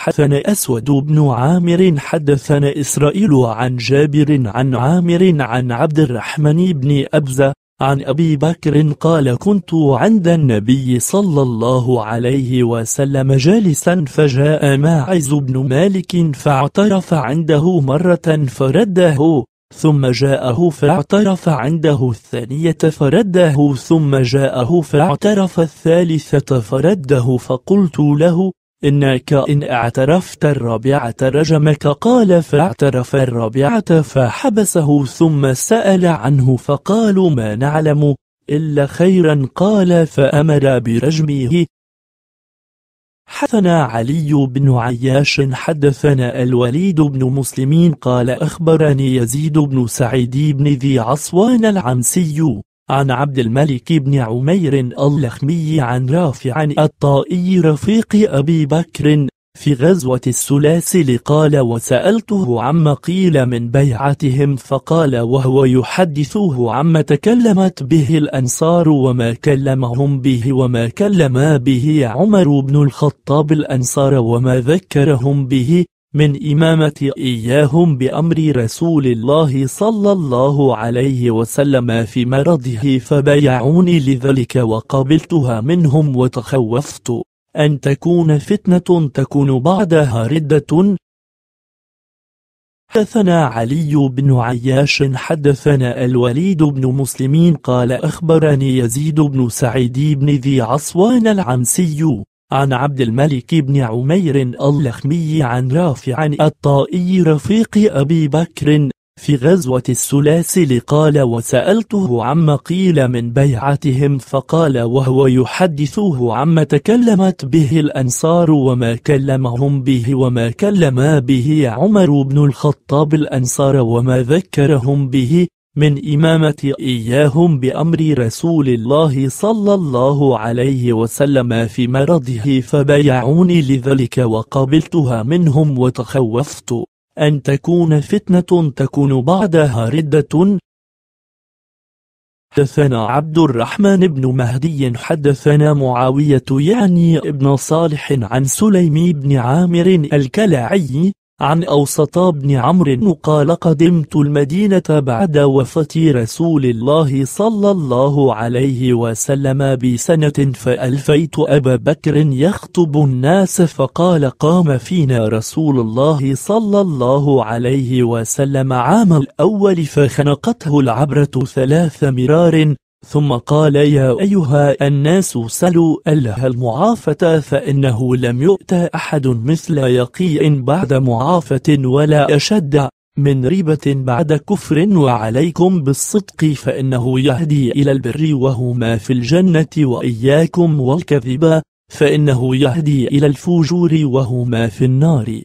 حدثنا أسود بن عامر حدثنا إسرائيل عن جابر عن عامر عن عبد الرحمن بن أبزة عن أبي بكر قال كنت عند النبي صلى الله عليه وسلم جالسا فجاء ماعز بن مالك فاعترف عنده مرة فرده ثم جاءه فاعترف عنده الثانية فرده ثم جاءه فاعترف الثالثة فرده فقلت له إنك إن اعترفت الرابعة رجمك قال فاعترف الرابعة فحبسه ثم سأل عنه فقالوا ما نعلم إلا خيرا قال فأمر برجمه حدثنا علي بن عياش حدثنا الوليد بن مسلمين قال أخبرني يزيد بن سعيد بن ذي عصوان العمسي عن عبد الملك بن عمير اللخمي عن رافع الطائي رفيق أبي بكر في غزوة السلاسل قال وسألته عما قيل من بيعتهم فقال وهو يحدثه عما تكلمت به الأنصار وما كلمهم به وما كلم به عمر بن الخطاب الأنصار وما ذكرهم به من إمامة إياهم بأمر رسول الله صلى الله عليه وسلم في مرضه فبايعوني لذلك وقبلتها منهم وتخوفت أن تكون فتنة تكون بعدها ردة حدثنا علي بن عياش حدثنا الوليد بن مسلمين قال أخبرني يزيد بن سعيد بن ذي عصوان العمسي عن عبد الملك بن عمير اللخمي عن رافع الطائي رفيق أبي بكر في غزوة السلاسل قال وسألته عما قيل من بيعتهم فقال وهو يحدثه عما تكلمت به الأنصار وما كلمهم به وما كلم به عمر بن الخطاب الأنصار وما ذكرهم به من إمامة إياهم بأمر رسول الله صلى الله عليه وسلم في مرضه فبايعوني لذلك وقبلتها منهم وتخوفت أن تكون فتنة تكون بعدها ردة حدثنا عبد الرحمن بن مهدي حدثنا معاوية يعني ابن صالح عن سليم بن عامر الكلاعي عن أوسط بن عمرو قال قدمت المدينة بعد وفاة رسول الله صلى الله عليه وسلم بسنة فألفيت أبا بكر يخطب الناس فقال قام فينا رسول الله صلى الله عليه وسلم عام الأول فخنقته العبرة ثلاث مرار ثم قال يا أيها الناس سلوا الله المعافة فإنه لم يؤت أحد مثل يقي بعد معافة ولا أشد من ريبة بعد كفر وعليكم بالصدق فإنه يهدي إلى البر وهما في الجنة وإياكم والكذب فإنه يهدي إلى الفجور وهما في النار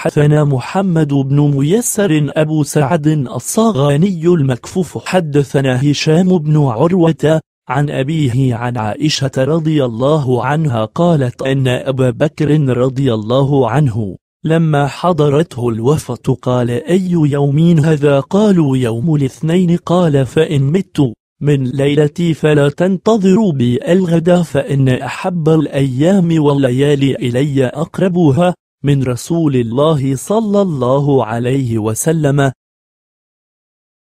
حدثنا محمد بن ميسر أبو سعد الصغاني المكفوف حدثنا هشام بن عروة عن أبيه عن عائشة رضي الله عنها قالت أن أبا بكر رضي الله عنه لما حضرته الوفاة قال أي يوم هذا قالوا يوم الاثنين قال فإن مت من ليلتي فلا تنتظروا بي الغدا فإن أحب الأيام والليالي إلي أقربها من رسول الله صلى الله عليه وسلم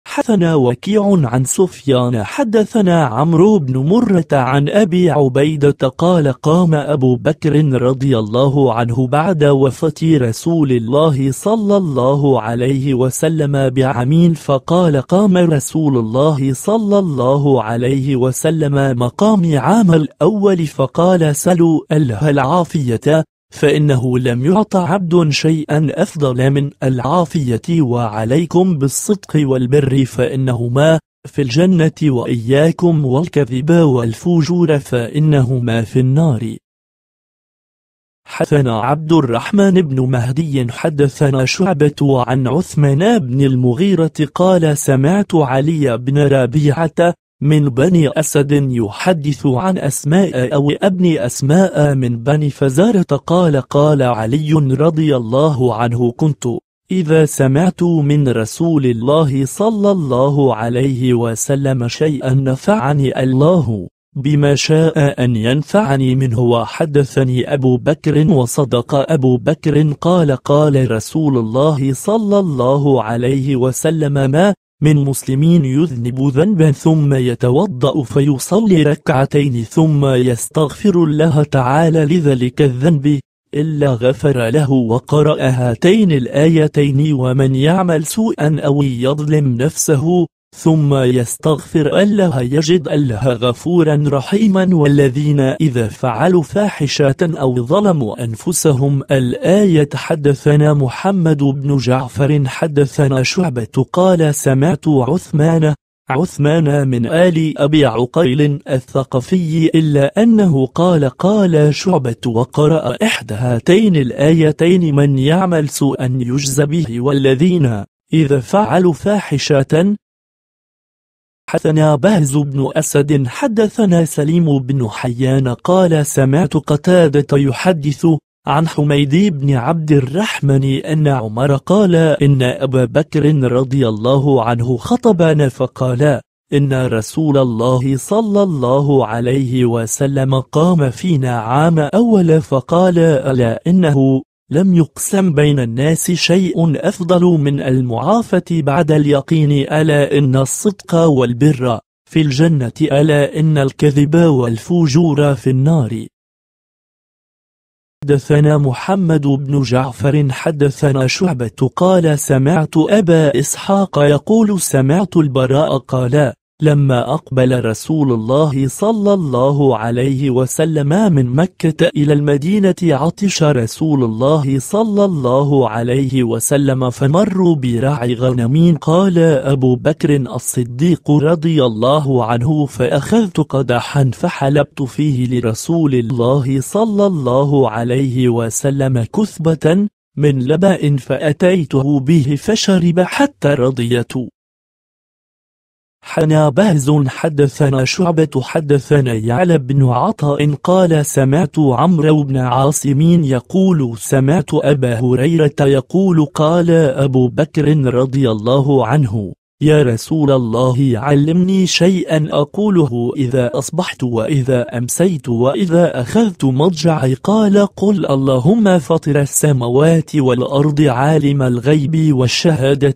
حثنا وكيع عن سفيان حدثنا عمرو بن مرة عن أبي عبيدة قال قام أبو بكر رضي الله عنه بعد وفاة رسول الله صلى الله عليه وسلم بعمين فقال قام رسول الله صلى الله عليه وسلم مقام عام الأول فقال سلوا العافية فإنه لم يعط عبد شيئا أفضل من العافية وعليكم بالصدق والبر فإنهما في الجنة وإياكم والكذب والفجور فإنهما في النار حدثنا عبد الرحمن بن مهدي حدثنا شعبة عن عثمان بن المغيرة قال سمعت علي بن ربيعة من بني أسد يحدث عن أسماء أو ابن أسماء من بني فزارة قال قال علي رضي الله عنه كنت إذا سمعت من رسول الله صلى الله عليه وسلم شيئا نفعني الله بما شاء أن ينفعني منه وحدثني أبو بكر وصدق أبو بكر قال قال رسول الله صلى الله عليه وسلم ما من مسلمين يذنب ذنبا ثم يتوضأ فيصلي ركعتين ثم يستغفر الله تعالى لذلك الذنب إلا غفر له وقرأ هاتين الآيتين ومن يعمل سوءا أو يظلم نفسه ثم يستغفر الله يجد الله غفورا رحيما والذين إذا فعلوا فاحشة أو ظلموا أنفسهم الآية حدثنا محمد بن جعفر حدثنا شعبة قال سمعت عثمان عثمان من آل أبي عقيل الثقفي إلا أنه قال قال شعبة وقرأ إحدى هاتين الآيتين من يعمل سوءا يجز به والذين إذا فعلوا فاحشة حدثنا بهز بن أسد حدثنا سليم بن حيان قال سمعت قتادة يحدث عن حميد بن عبد الرحمن أن عمر قال إن أبا بكر رضي الله عنه خطبنا فقال إن رسول الله صلى الله عليه وسلم قام فينا عام أول فقال ألا إنه لم يقسم بين الناس شيء أفضل من المعافة بعد اليقين ألا إن الصدق والبر في الجنة ألا إن الكذب والفجور في النار حدثنا محمد بن جعفر حدثنا شعبة قال سمعت أبا إسحاق يقول سمعت البراء قال لما أقبل رسول الله صلى الله عليه وسلم من مكة إلى المدينة عطش رسول الله صلى الله عليه وسلم فمروا برع غنم قال أبو بكر الصديق رضي الله عنه فأخذت قدحا فحلبت فيه لرسول الله صلى الله عليه وسلم كثبة من لباء فأتيته به فشرب حتى رضيت حنا بهز حدثنا شعبة حدثنا يعلى بن عطاء قال سمعت عمرو بن عاصم يقول سمعت أبا هريرة يقول قال أبو بكر رضي الله عنه يا رسول الله علمني شيئا أقوله إذا أصبحت وإذا أمسيت وإذا أخذت مضجعي قال قل اللهم فطر السماوات والأرض عالم الغيب والشهادة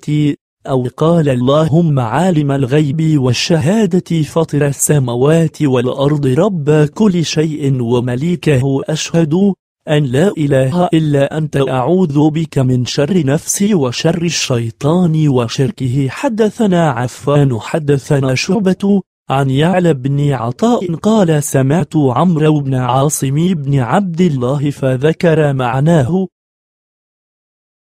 أو قال اللهم عالم الغيب والشهادة فطر السماوات والأرض رب كل شيء ومليكه أشهد أن لا إله إلا أنت أعوذ بك من شر نفسي وشر الشيطان وشركه حدثنا عفان حدثنا شعبة عن يعلى بن عطاء قال سمعت عمرو بن عاصم بن عبد الله فذكر معناه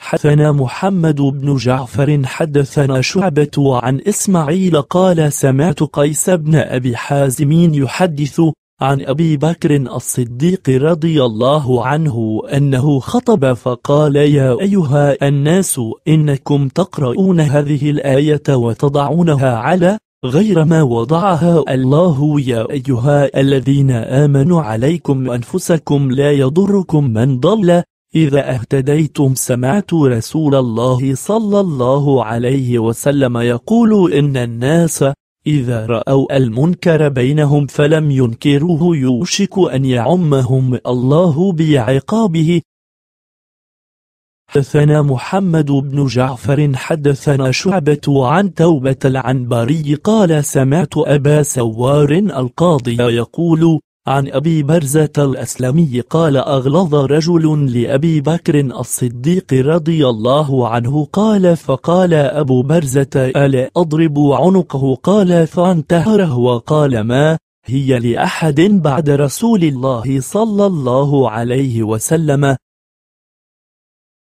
حدثنا محمد بن جعفر حدثنا شعبة عن إسماعيل قال سمعت قيس بن أبي حازم يحدث عن أبي بكر الصديق رضي الله عنه أنه خطب فقال يا أيها الناس إنكم تقرؤون هذه الآية وتضعونها على غير ما وضعها الله يا أيها الذين آمنوا عليكم أنفسكم لا يضركم من ضل إذا اهتديتم سمعت رسول الله صلى الله عليه وسلم يقول إن الناس إذا رأوا المنكر بينهم فلم ينكروه يوشك أن يعمهم الله بعقابه حدثنا محمد بن جعفر حدثنا شعبة عن توبة العنبري قال سمعت أبا سوار القاضي يقول عن أبي برزة الأسلمي قال أغلظ رجل لأبي بكر الصديق رضي الله عنه قال فقال أبو برزة ألا أضرب عنقه قال فانتهره وقال ما هي لأحد بعد رسول الله صلى الله عليه وسلم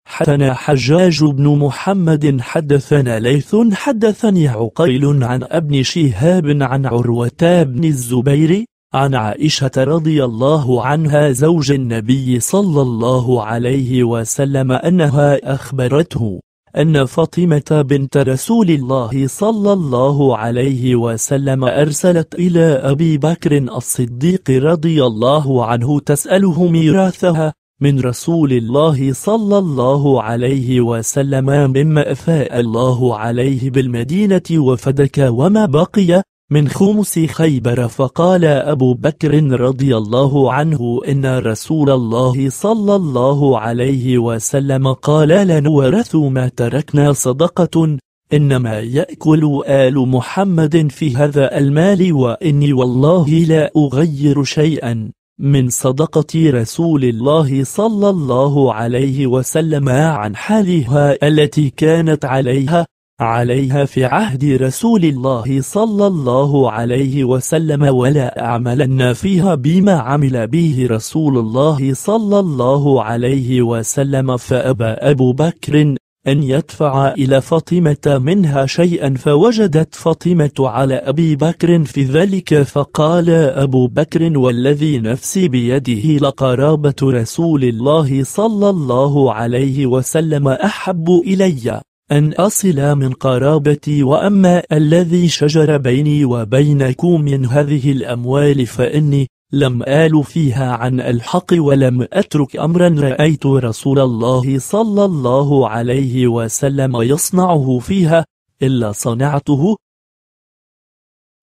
حدثنا حجاج بن محمد حدثنا ليث حدثني عقيل عن ابن شهاب عن عروة بن الزبير عن عائشة رضي الله عنها زوج النبي صلى الله عليه وسلم أنها أخبرته أن فاطمة بنت رسول الله صلى الله عليه وسلم أرسلت إلى أبي بكر الصديق رضي الله عنه تسأله ميراثها من رسول الله صلى الله عليه وسلم مما أفاء الله عليه بالمدينة وفدك وما بقي من خمس خيبر فقال أبو بكر رضي الله عنه إن رسول الله صلى الله عليه وسلم قال لنورث ما تركنا صدقة إنما يأكل آل محمد في هذا المال وإني والله لا أغير شيئا من صدقة رسول الله صلى الله عليه وسلم عن حالها التي كانت عليها عليها في عهد رسول الله صلى الله عليه وسلم ولا أعملن فيها بما عمل به رسول الله صلى الله عليه وسلم فأبى أبو بكر أن يدفع إلى فاطمة منها شيئا فوجدت فاطمة على أبي بكر في ذلك فقال أبو بكر والذي نفسي بيده لقرابة رسول الله صلى الله عليه وسلم أحب إليّ أن أصل من قرابتي وأما الذي شجر بيني وبينكم من هذه الأموال فإني لم آل فيها عن الحق ولم أترك أمرا رأيت رسول الله صلى الله عليه وسلم يصنعه فيها إلا صنعته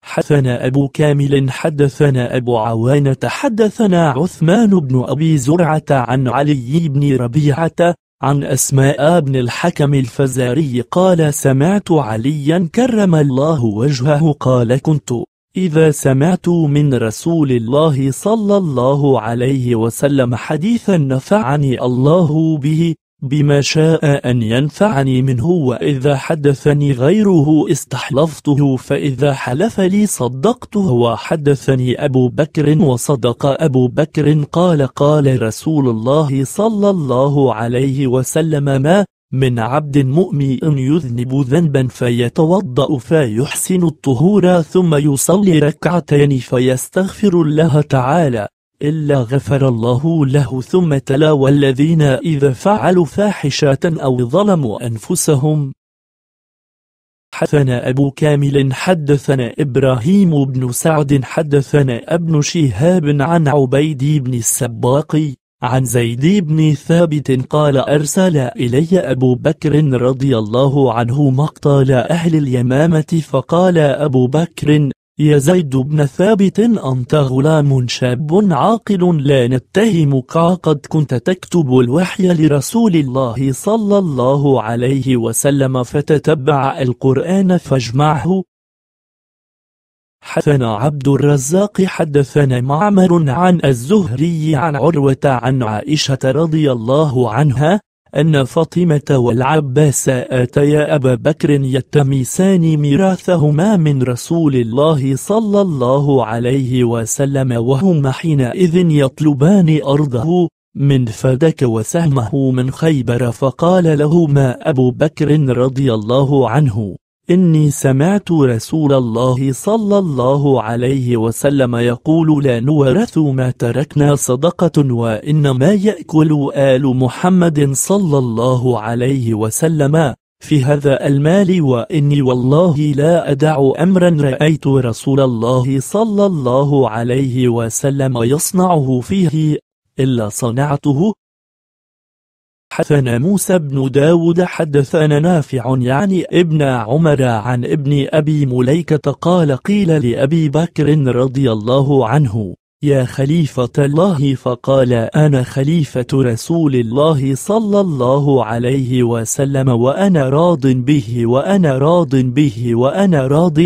حدثنا أبو كامل حدثنا أبو عوانة حدثنا عثمان بن أبي زرعة عن علي بن ربيعة عن أسماء بن الحكم الفزاري قال سمعت عليا كرم الله وجهه قال كنت إذا سمعت من رسول الله صلى الله عليه وسلم حديثا نفعني الله به بما شاء أن ينفعني منه وإذا حدثني غيره استحلفته فإذا حلف لي صدقته وحدثني أبو بكر وصدق أبو بكر قال قال رسول الله صلى الله عليه وسلم ما من عبد مؤمن يذنب ذنبا فيتوضأ فيحسن الطهور ثم يصلي ركعتين فيستغفر الله تعالى إلا غفر الله له ثم تلا والذين إذا فعلوا فاحشة أو ظلموا أنفسهم حدثنا أبو كامل حدثنا إبراهيم بن سعد حدثنا ابن شهاب عن عبيد بن السباق عن زيد بن ثابت قال أرسل إلي أبو بكر رضي الله عنه مقتال أهل اليمامة فقال أبو بكر يا زيد بن ثابت أنت غلام شاب عاقل لا نتهمك قد كنت تكتب الوحي لرسول الله صلى الله عليه وسلم فتتبع القرآن فاجمعه حدثنا عبد الرزاق حدثنا معمر عن الزهري عن عروة عن عائشة رضي الله عنها أن فاطمة والعباس آتيا أبا بكر يتمسان ميراثهما من رسول الله صلى الله عليه وسلم وهما حينئذ يطلبان أرضه من فدك وسهمه من خيبر فقال لهما أبو بكر رضي الله عنه إني سمعت رسول الله صلى الله عليه وسلم يقول لا نورث ما تركنا صدقة وإنما يأكل آل محمد صلى الله عليه وسلم في هذا المال وإني والله لا أدع أمرا رأيت رسول الله صلى الله عليه وسلم يصنعه فيه إلا صنعته حدثنا موسى بن داود حدثنا نافع يعني ابن عمر عن ابن أبي مليكة قال قيل لأبي بكر رضي الله عنه يا خليفة الله فقال أنا خليفة رسول الله صلى الله عليه وسلم وأنا راض به وأنا راض به وأنا راض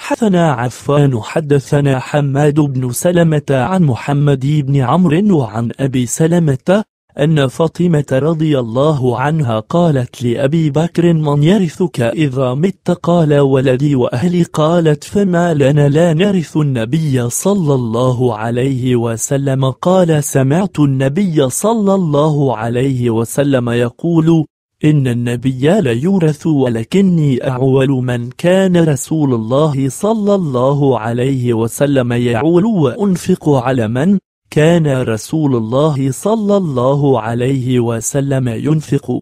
حثنا عفان حدثنا حماد بن سلمة عن محمد بن عمرو وعن أبي سلمة أن فاطمة رضي الله عنها قالت لأبي بكر من يرثك إذا مت قال ولدي وأهلي قالت فما لنا لا نرث النبي صلى الله عليه وسلم قال سمعت النبي صلى الله عليه وسلم يقول إن النبي ليورث ولكني أعول من كان رسول الله صلى الله عليه وسلم يعول وأنفق على من كان رسول الله صلى الله عليه وسلم ينفق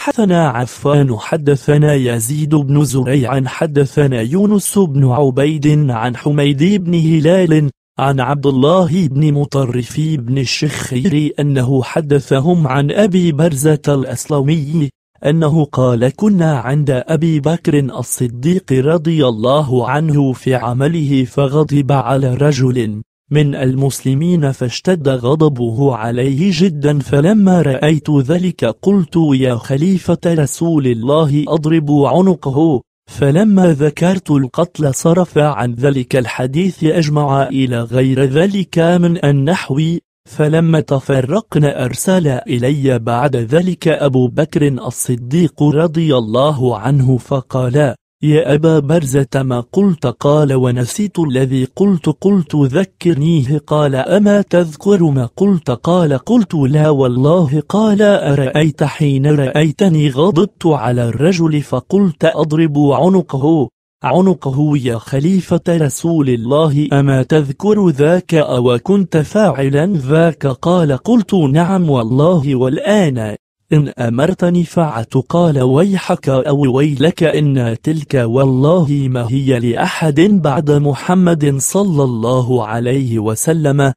حدثنا عفان حدثنا يزيد بن زريع حدثنا يونس بن عبيد عن حميد بن هلال عن عبد الله بن مطرف بن الشخير أنه حدثهم عن أبي برزة الأسلمي أنه قال كنا عند أبي بكر الصديق رضي الله عنه في عمله فغضب على رجل من المسلمين فاشتد غضبه عليه جدا فلما رأيت ذلك قلت يا خليفة رسول الله أضرب عنقه فلما ذكرت القتل صرف عن ذلك الحديث أجمع إلى غير ذلك من النحو فلما تفرقنا أرسل إلي بعد ذلك أبو بكر الصديق رضي الله عنه فقال يا أبا برزة ما قلت قال ونسيت الذي قلت قلت ذكرنيه قال أما تذكر ما قلت قال قلت لا والله قال أرأيت حين رأيتني غضبت على الرجل فقلت أضرب عنقه عنقه يا خليفة رسول الله أما تذكر ذاك أو كنت فاعلا ذاك قال قلت نعم والله والآن إن أمرتني فعت قال ويحك أو ويلك إن تلك والله ما هي لأحد بعد محمد صلى الله عليه وسلم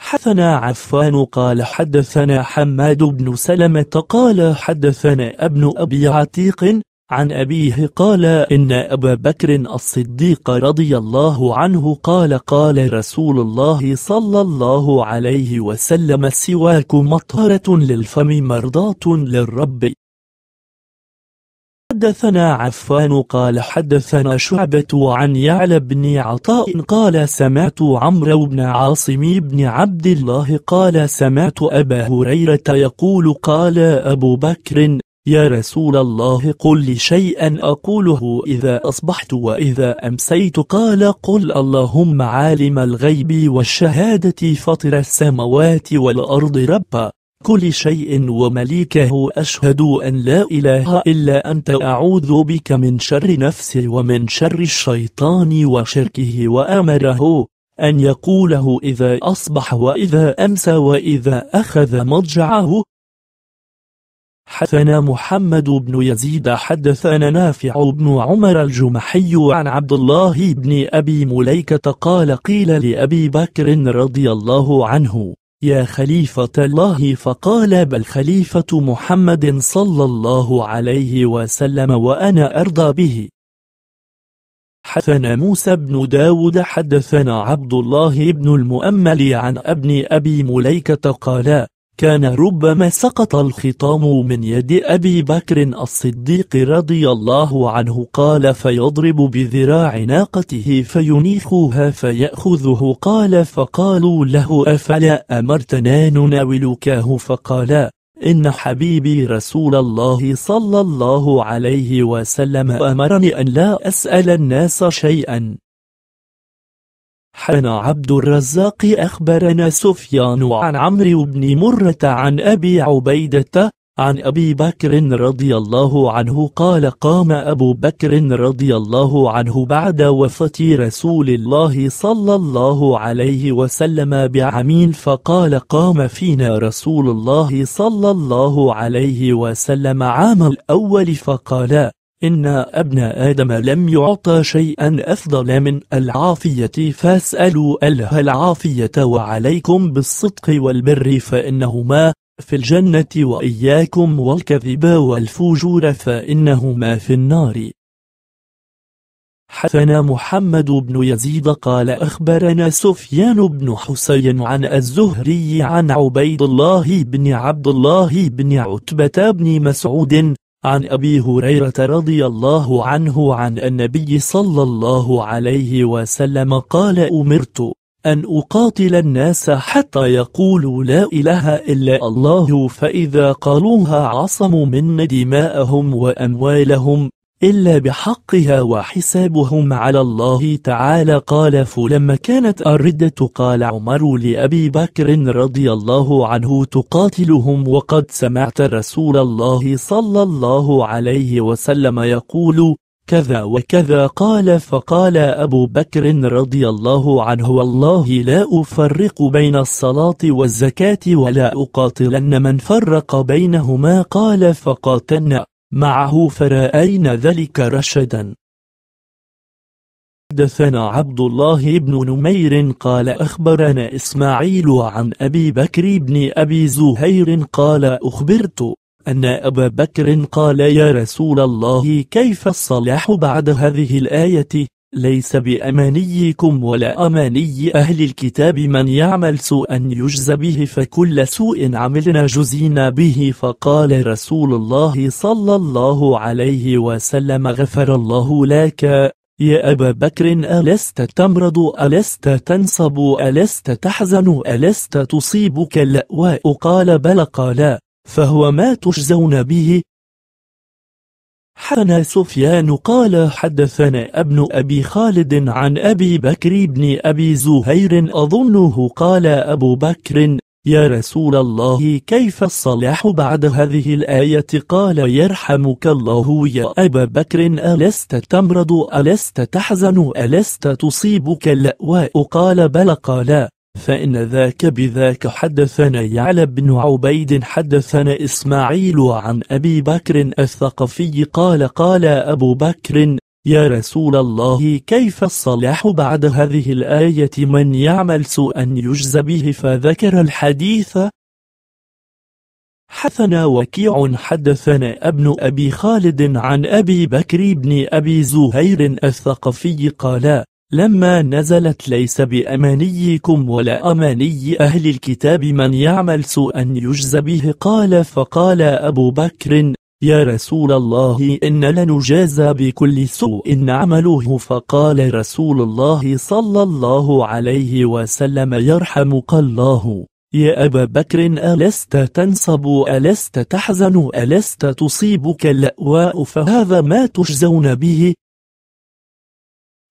حثنا عفان قال حدثنا حماد بن سلمة قال حدثنا ابن أبي عتيق عن أبيه قال إن أبا بكر الصديق رضي الله عنه قال قال رسول الله صلى الله عليه وسلم السواك مطهرة للفم مرضاة للرب حدثنا عفان قال حدثنا شعبة عن يعلى بن عطاء قال سمعت عمرو بن عاصم بن عبد الله قال سمعت أبا هريرة يقول قال أبو بكر يا رسول الله قل لي شيئا أقوله إذا أصبحت وإذا أمسيت قال قل اللهم عالم الغيب والشهادة فطر السماوات والأرض رب كل شيء ومليكه أشهد أن لا إله إلا أنت أعوذ بك من شر نفسي ومن شر الشيطان وشركه وأمره أن يقوله إذا أصبح وإذا أمسى وإذا أخذ مضجعه حدثنا محمد بن يزيد حدثنا نافع بن عمر الجمحي عن عبد الله بن أبي مليكة قال قيل لأبي بكر رضي الله عنه يا خليفة الله فقال بل خليفة محمد صلى الله عليه وسلم وأنا أرضى به حدثنا موسى بن داود حدثنا عبد الله بن المؤمل عن ابن أبي مليكة قال كان ربما سقط الخطام من يد أبي بكر الصديق رضي الله عنه قال فيضرب بذراع ناقته فينيخها فيأخذه قال فقالوا له أفلا أمرتنا نناولكاه فقال إن حبيبي رسول الله صلى الله عليه وسلم أمرني أن لا أسأل الناس شيئا حنا عبد الرزاق أخبرنا سفيان عن عمرو بن مرة عن أبي عبيدة عن أبي بكر رضي الله عنه قال قام أبو بكر رضي الله عنه بعد وفاة رسول الله صلى الله عليه وسلم بعمين فقال قام فينا رسول الله صلى الله عليه وسلم عام الأول فقال إن أبناء آدم لم يعطى شيئا أفضل من العافية فاسألوا أله العافية وعليكم بالصدق والبر فإنهما في الجنة وإياكم والكذب والفجور فإنهما في النار حدثنا محمد بن يزيد قال أخبرنا سفيان بن حسين عن الزهري عن عبيد الله بن عبد الله بن عتبة بن مسعود عن أبي هريرة رضي الله عنه عن النبي صلى الله عليه وسلم قال أمرت أن أقاتل الناس حتى يقولوا لا إله إلا الله فإذا قالوها عصموا من دماءهم وأموالهم إلا بحقها وحسابهم على الله تعالى قال فلما كانت الردة قال عمر لأبي بكر رضي الله عنه تقاتلهم وقد سمعت رسول الله صلى الله عليه وسلم يقول كذا وكذا قال فقال أبو بكر رضي الله عنه والله لا أفرق بين الصلاة والزكاة ولا أقاتلن من فرق بينهما قال فقاتلنا معه فرأين ذلك رشدا حدثنا عبد الله بن نمير قال أخبرنا إسماعيل عن أبي بكر بن أبي زهير قال أخبرت أن أبا بكر قال يا رسول الله كيف الصلاح بعد هذه الآية ليس بأمانيكم ولا أماني أهل الكتاب من يعمل سوءا يجز به فكل سوء عملنا جزينا به فقال رسول الله صلى الله عليه وسلم غفر الله لك يا أبا بكر ألست تمرض ألست تنصب ألست تحزن ألست تصيبك اللأواء قال بل قال فهو ما تجزون به حدثنا سفيان قال حدثنا ابن أبي خالد عن أبي بكر بن أبي زهير أظنه قال أبو بكر يا رسول الله كيف الصلاح بعد هذه الآية قال يرحمك الله يا أبا بكر ألست تمرض ألست تحزن ألست تصيبك اللأواء قال بل قال فإن ذاك بذاك حدثنا يعلى بن عبيد حدثنا إسماعيل عن أبي بكر الثقفي قال قال أبو بكر يا رسول الله كيف الصلاح بعد هذه الآية من يعمل سوءا يجز به فذكر الحديث حثنا وكيع حدثنا ابن أبي خالد عن أبي بكر بن أبي زهير الثقفي قال لما نزلت ليس بأمانيكم ولا أماني أهل الكتاب من يعمل سوءا يجز به قال فقال أبو بكر يا رسول الله إن لنجازى بكل سوء نعمله فقال رسول الله صلى الله عليه وسلم يرحمك الله يا أبا بكر ألست تنصب ألست تحزن ألست تصيبك اللأواء فهذا ما تجزون به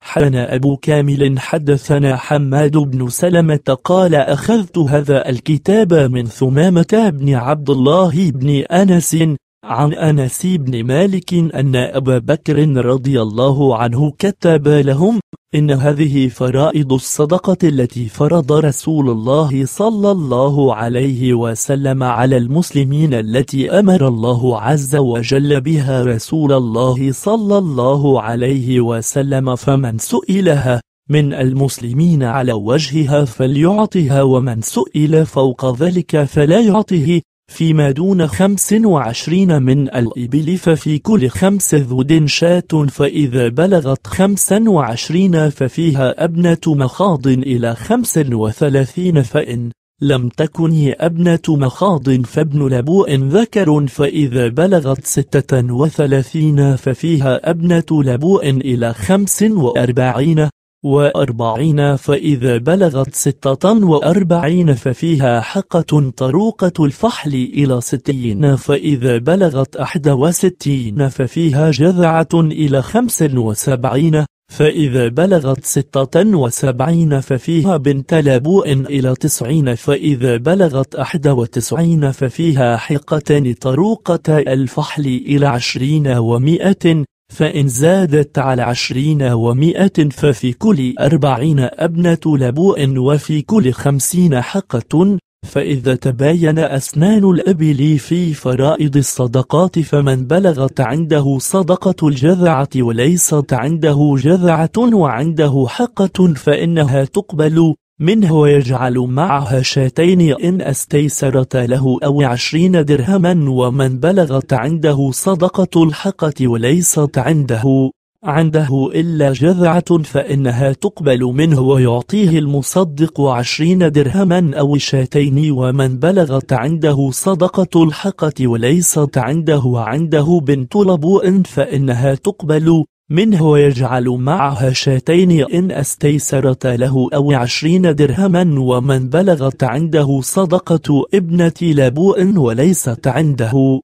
حدثنا أبو كامل حدثنا حماد بن سلمة قال أخذت هذا الكتاب من ثمامة بن عبد الله بن أنس عن أنس بن مالك أن أبا بكر رضي الله عنه كتب لهم إن هذه فرائض الصدقة التي فرض رسول الله صلى الله عليه وسلم على المسلمين التي أمر الله عز وجل بها رسول الله صلى الله عليه وسلم فمن سئلها من المسلمين على وجهها فليعطها ومن سئل فوق ذلك فلا يعطه فيما دون 25 من الإبل ففي كل خمس ذود شاة فإذا بلغت 25 ففيها أبنة مخاض إلى 35 فإن لم تكن هي أبنة مخاض فابن لبوء ذكر فإذا بلغت 36 ففيها أبنة لبوء إلى 45 وأربعين فإذا بلغت ستة وأربعين ففيها حقة طروقة الفحل إلى ستين فإذا بلغت أحد وستين ففيها جذعة إلى خمس وسبعين فإذا بلغت ستة وسبعين ففيها بنت لبوء إلى تسعين فإذا بلغت أحد وتسعين ففيها حقة طروقة الفحل إلى عشرين ومائة فإن زادت على عشرين ومائة ففي كل أربعين أبنة لبوء وفي كل خمسين حقة فإذا تباين أسنان الأبل في فرائض الصدقات فمن بلغت عنده صدقة الجذعة وليست عنده جذعة وعنده حقة فإنها تقبل منه ويجعل معها شاتين إن استيسرت له أو عشرين درهما ومن بلغت عنده صدقة الحقة وليست عنده عنده إلا جذعة فإنها تقبل منه ويعطيه المصدق عشرين درهما أو شاتين ومن بلغت عنده صدقة الحقة وليست عنده عنده بنت لبوء فإنها تقبل منه ويجعل معها شاتين إن استيسرت له أو عشرين درهما ومن بلغت عنده صدقة ابنة لبوء وليست عنده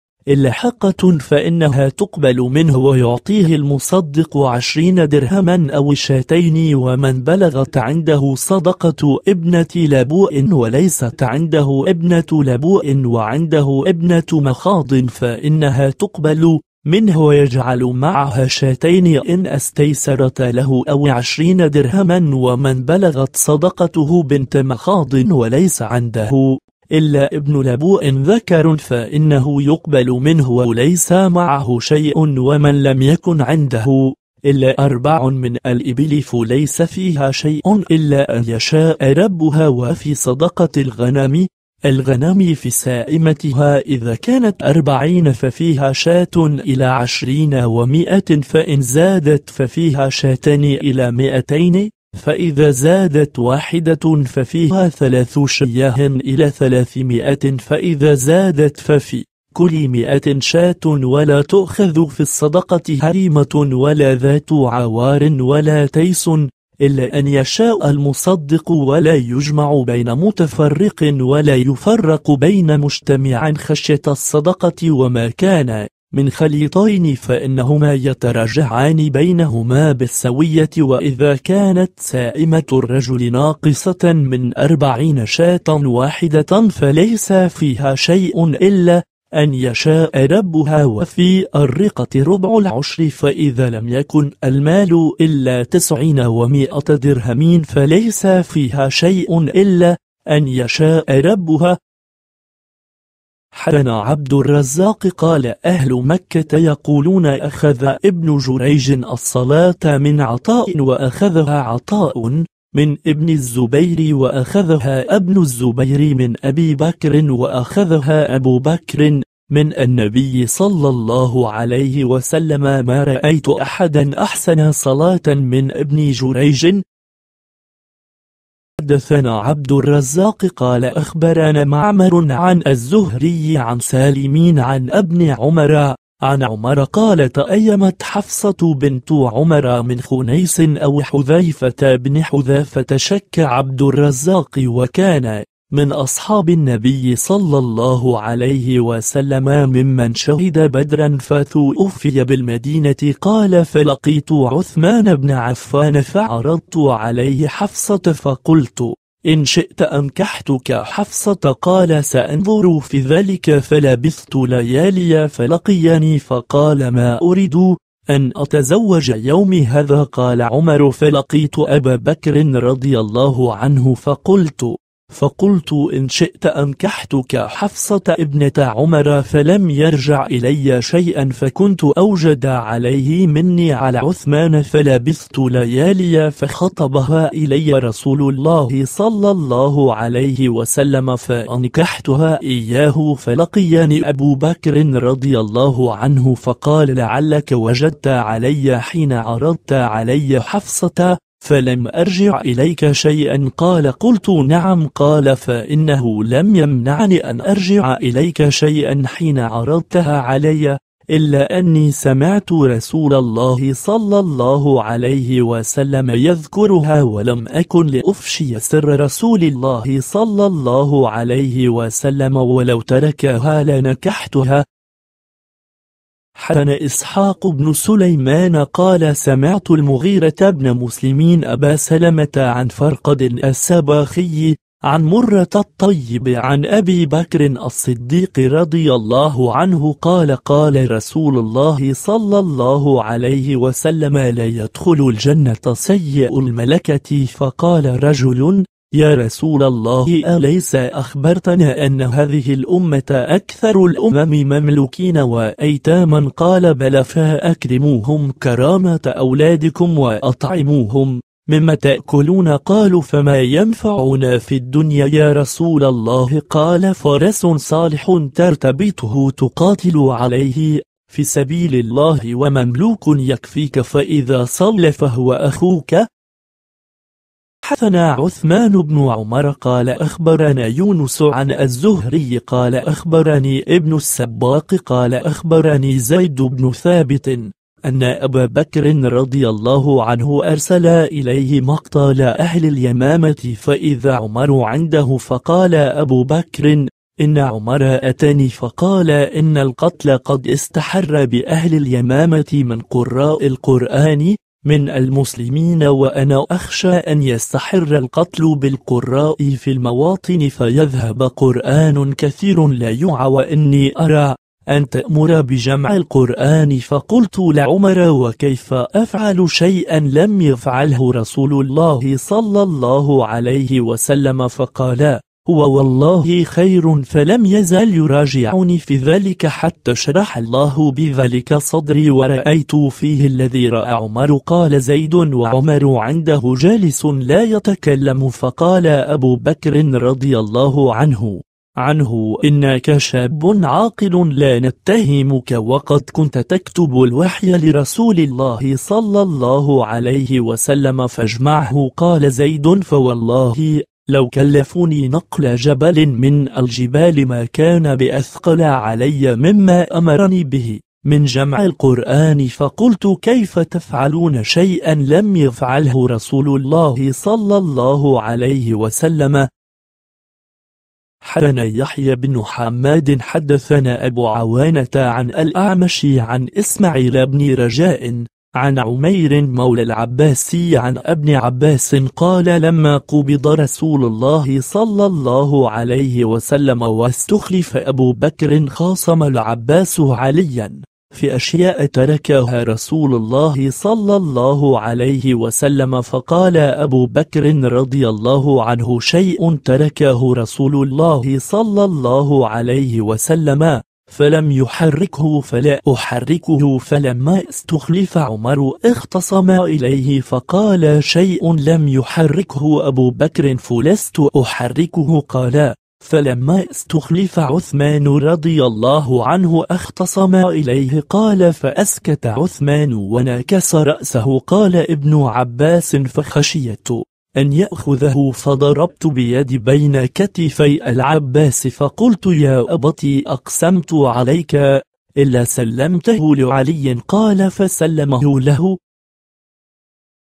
حقة فإنها تقبل منه ويعطيه المصدق عشرين درهما أو شاتين ومن بلغت عنده صدقة ابنة لبوء وليست عنده ابنة لبوء وعنده ابنة مخاض فإنها تقبل منه ويجعل معها شاتين إن استيسرت له أو عشرين درهما ومن بلغت صدقته بنت مخاض وليس عنده إلا ابن لبوء ذكر فإنه يقبل منه وليس معه شيء ومن لم يكن عنده إلا أربع من الإبل فليس فيها شيء إلا أن يشاء ربها وفي صدقة الغنم الغنم في سائمتها إذا كانت أربعين ففيها شاة إلى عشرين ومائة فإن زادت ففيها شاتان إلى مائتين فإذا زادت واحدة ففيها ثلاث شياه إلى ثلاثمائة فإذا زادت ففي كل مئة شاة ولا تؤخذ في الصدقة هريمة ولا ذات عوار ولا تيس إلا أن يشاء المصدق ولا يجمع بين متفرق ولا يفرق بين مجتمع خشية الصدقة وما كان من خليطين فإنهما يتراجعان بينهما بالسوية وإذا كانت سائمة الرجل ناقصة من أربعين شاة واحدة فليس فيها شيء إلا أن يشاء ربها وفي الرقة ربع العشر فإذا لم يكن المال إلا تسعين ومائة درهم فليس فيها شيء إلا أن يشاء ربها حدن عبد الرزاق قال أهل مكة يقولون أخذ ابن جريج الصلاة من عطاء وأخذها عطاء من ابن الزبير وأخذها ابن الزبير من أبي بكر وأخذها أبو بكر من النبي صلى الله عليه وسلم ما رأيت أحدا أحسن صلاة من ابن جريج حدثنا عبد الرزاق قال أخبرنا معمر عن الزهري عن سالمين عن ابن عمر عن عمر قال تأيمت حفصة بنت عمر من خنيس أو حذيفة بن حذافة شك عبد الرزاق وكان من أصحاب النبي صلى الله عليه وسلم ممن شهد بدرا فثوفي بالمدينة قال فلقيت عثمان بن عفان فعرضت عليه حفصة فقلت إن شئت أنكحتك حفصة قال سأنظر في ذلك فلبثت ليالي فلقيني فقال ما أريد أن أتزوج يومي هذا قال عمر فلقيت أبا بكر رضي الله عنه فقلت فقلت إن شئت أنكحتك حفصة ابنة عمر فلم يرجع إلي شيئا فكنت أوجد عليه مني على عثمان فلبثت ليالي فخطبها إلي رسول الله صلى الله عليه وسلم فأنكحتها إياه فلقيني أبو بكر رضي الله عنه فقال لعلك وجدت علي حين عرضت علي حفصة فلم أرجع إليك شيئا قال قلت نعم قال فإنه لم يمنعني أن أرجع إليك شيئا حين عرضتها علي إلا أني سمعت رسول الله صلى الله عليه وسلم يذكرها ولم أكن لأفشي سر رسول الله صلى الله عليه وسلم ولو تركها لنكحتها حدثنا إسحاق بن سليمان قال سمعت المغيرة بن مسلمين أبا سلمة عن فرقد السباخي عن مرة الطيب عن أبي بكر الصديق رضي الله عنه قال قال رسول الله صلى الله عليه وسلم لا يدخل الجنة سيء الملكة فقال رجل يا رسول الله أليس أخبرتنا أن هذه الأمة أكثر الأمم مملوكين وأيتاما قال بل فأكرموهم كرامة أولادكم وأطعموهم مما تأكلون قالوا فما ينفعنا في الدنيا يا رسول الله قال فرس صالح ترتبطه تقاتل عليه في سبيل الله ومملوك يكفيك فإذا صلى فهو أخوك حثنا عثمان بن عمر قال أخبرنا يونس عن الزهري قال أخبرني ابن السباق قال أخبرني زيد بن ثابت أن أبا بكر رضي الله عنه أرسل إليه مقتال أهل اليمامة فإذا عمر عنده فقال أبو بكر إن عمر أتاني فقال إن القتل قد استحر بأهل اليمامة من قراء القرآن من المسلمين وأنا أخشى أن يستحر القتل بالقراء في المواطن فيذهب قرآن كثير لا يعى وإني أرى أن تأمر بجمع القرآن فقلت لعمر وكيف أفعل شيئا لم يفعله رسول الله صلى الله عليه وسلم فقال هو والله خير فلم يزال يراجعني في ذلك حتى شرح الله بذلك صدري ورأيت فيه الذي رأى عمر قال زيد وعمر عنده جالس لا يتكلم فقال أبو بكر رضي الله عنه عنه إنك شاب عاقل لا نتهمك وقد كنت تكتب الوحي لرسول الله صلى الله عليه وسلم فاجمعه قال زيد فوالله لو كلفوني نقل جبل من الجبال ما كان بأثقل علي مما أمرني به من جمع القرآن فقلت كيف تفعلون شيئا لم يفعله رسول الله صلى الله عليه وسلم حدثنا يحيى بن حماد حدثنا أبو عوانة عن الأعمش عن إسماعيل بن رجاء عن عمير مولى العباسي عن ابن عباس قال لما قبض رسول الله صلى الله عليه وسلم واستخلف أبو بكر خاصم العباس عليا في أشياء تركها رسول الله صلى الله عليه وسلم فقال أبو بكر رضي الله عنه شيء تركه رسول الله صلى الله عليه وسلم فلم يحركه فلا أحركه فلما استخلف عمر اختصم إليه فقال شيء لم يحركه أبو بكر فلست أحركه قال فلما استخلف عثمان رضي الله عنه اختصم إليه قال فأسكت عثمان ونكس رأسه قال ابن عباس فخشيت أن يأخذه فضربت بيدي بين كتفي العباس فقلت يا أبتي أقسمت عليك إلا سلمته لعلي قال فسلمه له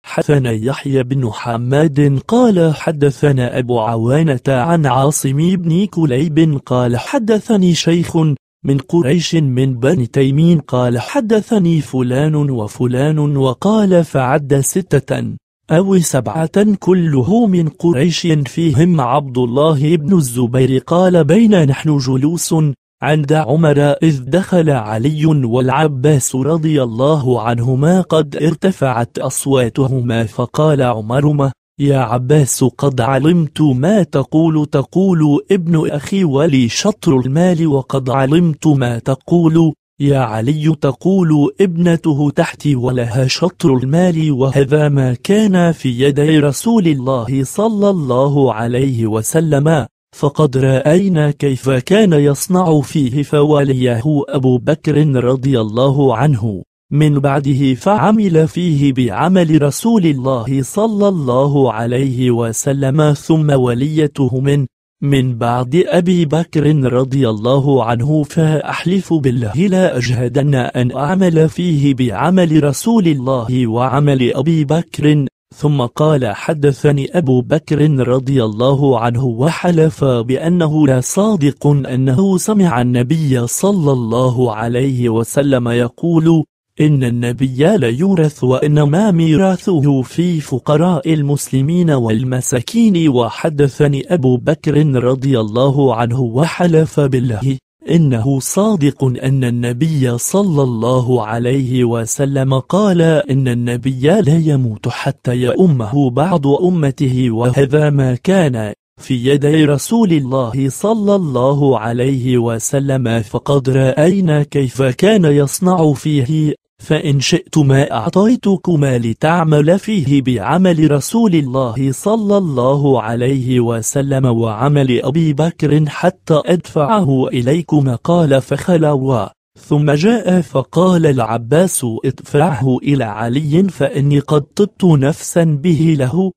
حدثنا يحيى بن حماد قال حدثنا أبو عوانة عن عاصم بن كليب قال حدثني شيخ من قريش من بني تيمين قال حدثني فلان وفلان وقال فعد ستة أو سبعة كله من قريش فيهم عبد الله بن الزبير قال بين نحن جلوس عند عمر إذ دخل علي والعباس رضي الله عنهما قد ارتفعت أصواتهما فقال عمرما يا عباس قد علمت ما تقول تقول ابن أخي ولي شطر المال وقد علمت ما تقول يا علي تقول ابنته تحتي ولها شطر المال وهذا ما كان في يدي رسول الله صلى الله عليه وسلم فقد رأينا كيف كان يصنع فيه فوليه أبو بكر رضي الله عنه من بعده فعمل فيه بعمل رسول الله صلى الله عليه وسلم ثم وليته من من بعد أبي بكر رضي الله عنه فأحلف بالله لا أجهدن أن أعمل فيه بعمل رسول الله وعمل أبي بكر ثم قال حدثني أبو بكر رضي الله عنه وحلف بأنه لا صادق أنه سمع النبي صلى الله عليه وسلم يقول إن النبي لا يورث وإنما ميراثه في فقراء المسلمين والمساكين وحدثني أبو بكر رضي الله عنه وحلف بالله إنه صادق أن النبي صلى الله عليه وسلم قال إن النبي لا يموت حتى يأمه بعض أمته وهذا ما كان في يدي رسول الله صلى الله عليه وسلم فقد رأينا كيف كان يصنع فيه فإن شئتما أعطيتكما لتعمل فيه بعمل رسول الله صلى الله عليه وسلم وعمل أبي بكر حتى أدفعه إليكما قال فخلوا ثم جاء فقال العباس ادفعه إلى علي فإني قد طبت نفسا به له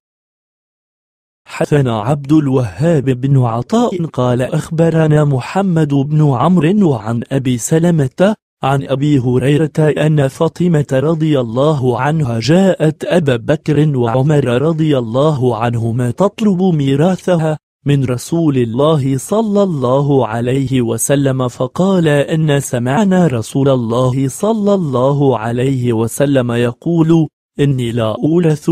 حثنا عبد الوهاب بن عطاء قال أخبرنا محمد بن عمرو وعن أبي سلمة عن أبي هريرة أن فاطمة رضي الله عنها جاءت أبا بكر وعمر رضي الله عنهما تطلب ميراثها من رسول الله صلى الله عليه وسلم فقال إن سمعنا رسول الله صلى الله عليه وسلم يقول إني لا أولث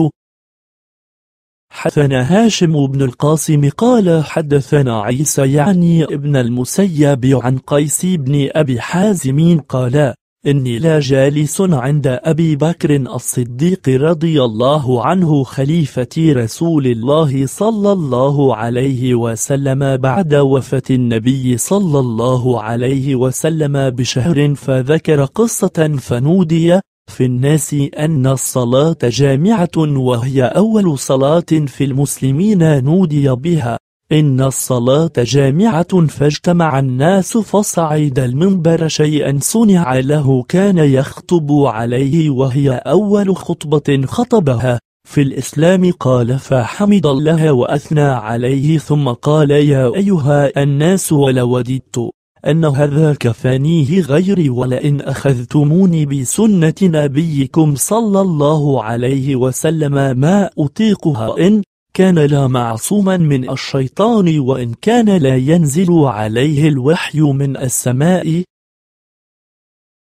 حدثنا هاشم بن القاسم قال حدثنا عيسى يعني ابن المسيب عن قيس بن أبي حازم قال إني لا جالس عند أبي بكر الصديق رضي الله عنه خليفة رسول الله صلى الله عليه وسلم بعد وفاة النبي صلى الله عليه وسلم بشهر فذكر قصة فنودي في الناس أن الصلاة جامعة وهي أول صلاة في المسلمين نودي بها إن الصلاة جامعة فاجتمع الناس فصعد المنبر شيئا صنع له كان يخطب عليه وهي أول خطبة خطبها في الإسلام قال فحمد الله وأثنى عليه ثم قال يا أيها الناس ولوددت أن هذا كفانيه غيري ولئن أخذتموني بسنة نبيكم صلى الله عليه وسلم ما أطيقها إن كان لا معصوما من الشيطان وإن كان لا ينزل عليه الوحي من السماء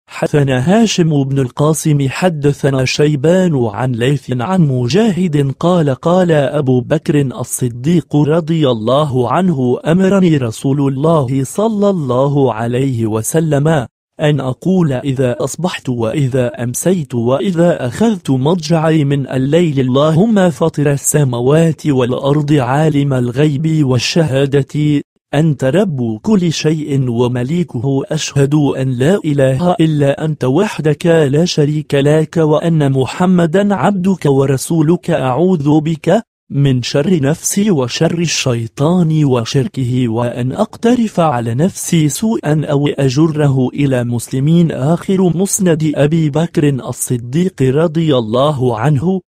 حدثنا هاشم بن القاسم حدثنا شيبان عن ليث عن مجاهد قال قال أبو بكر الصديق رضي الله عنه أمرني رسول الله صلى الله عليه وسلم أن أقول إذا أصبحت وإذا أمسيت وإذا أخذت مضجعي من الليل اللهم فطر السماوات والأرض عالم الغيب والشهادة أنت رب كل شيء ومليكه أشهد أن لا إله إلا أنت وحدك لا شريك لك وأن محمدا عبدك ورسولك أعوذ بك من شر نفسي وشر الشيطان وشركه وأن أقترف على نفسي سوءا أو أجره إلى مسلمين آخر مسند أبي بكر الصديق رضي الله عنه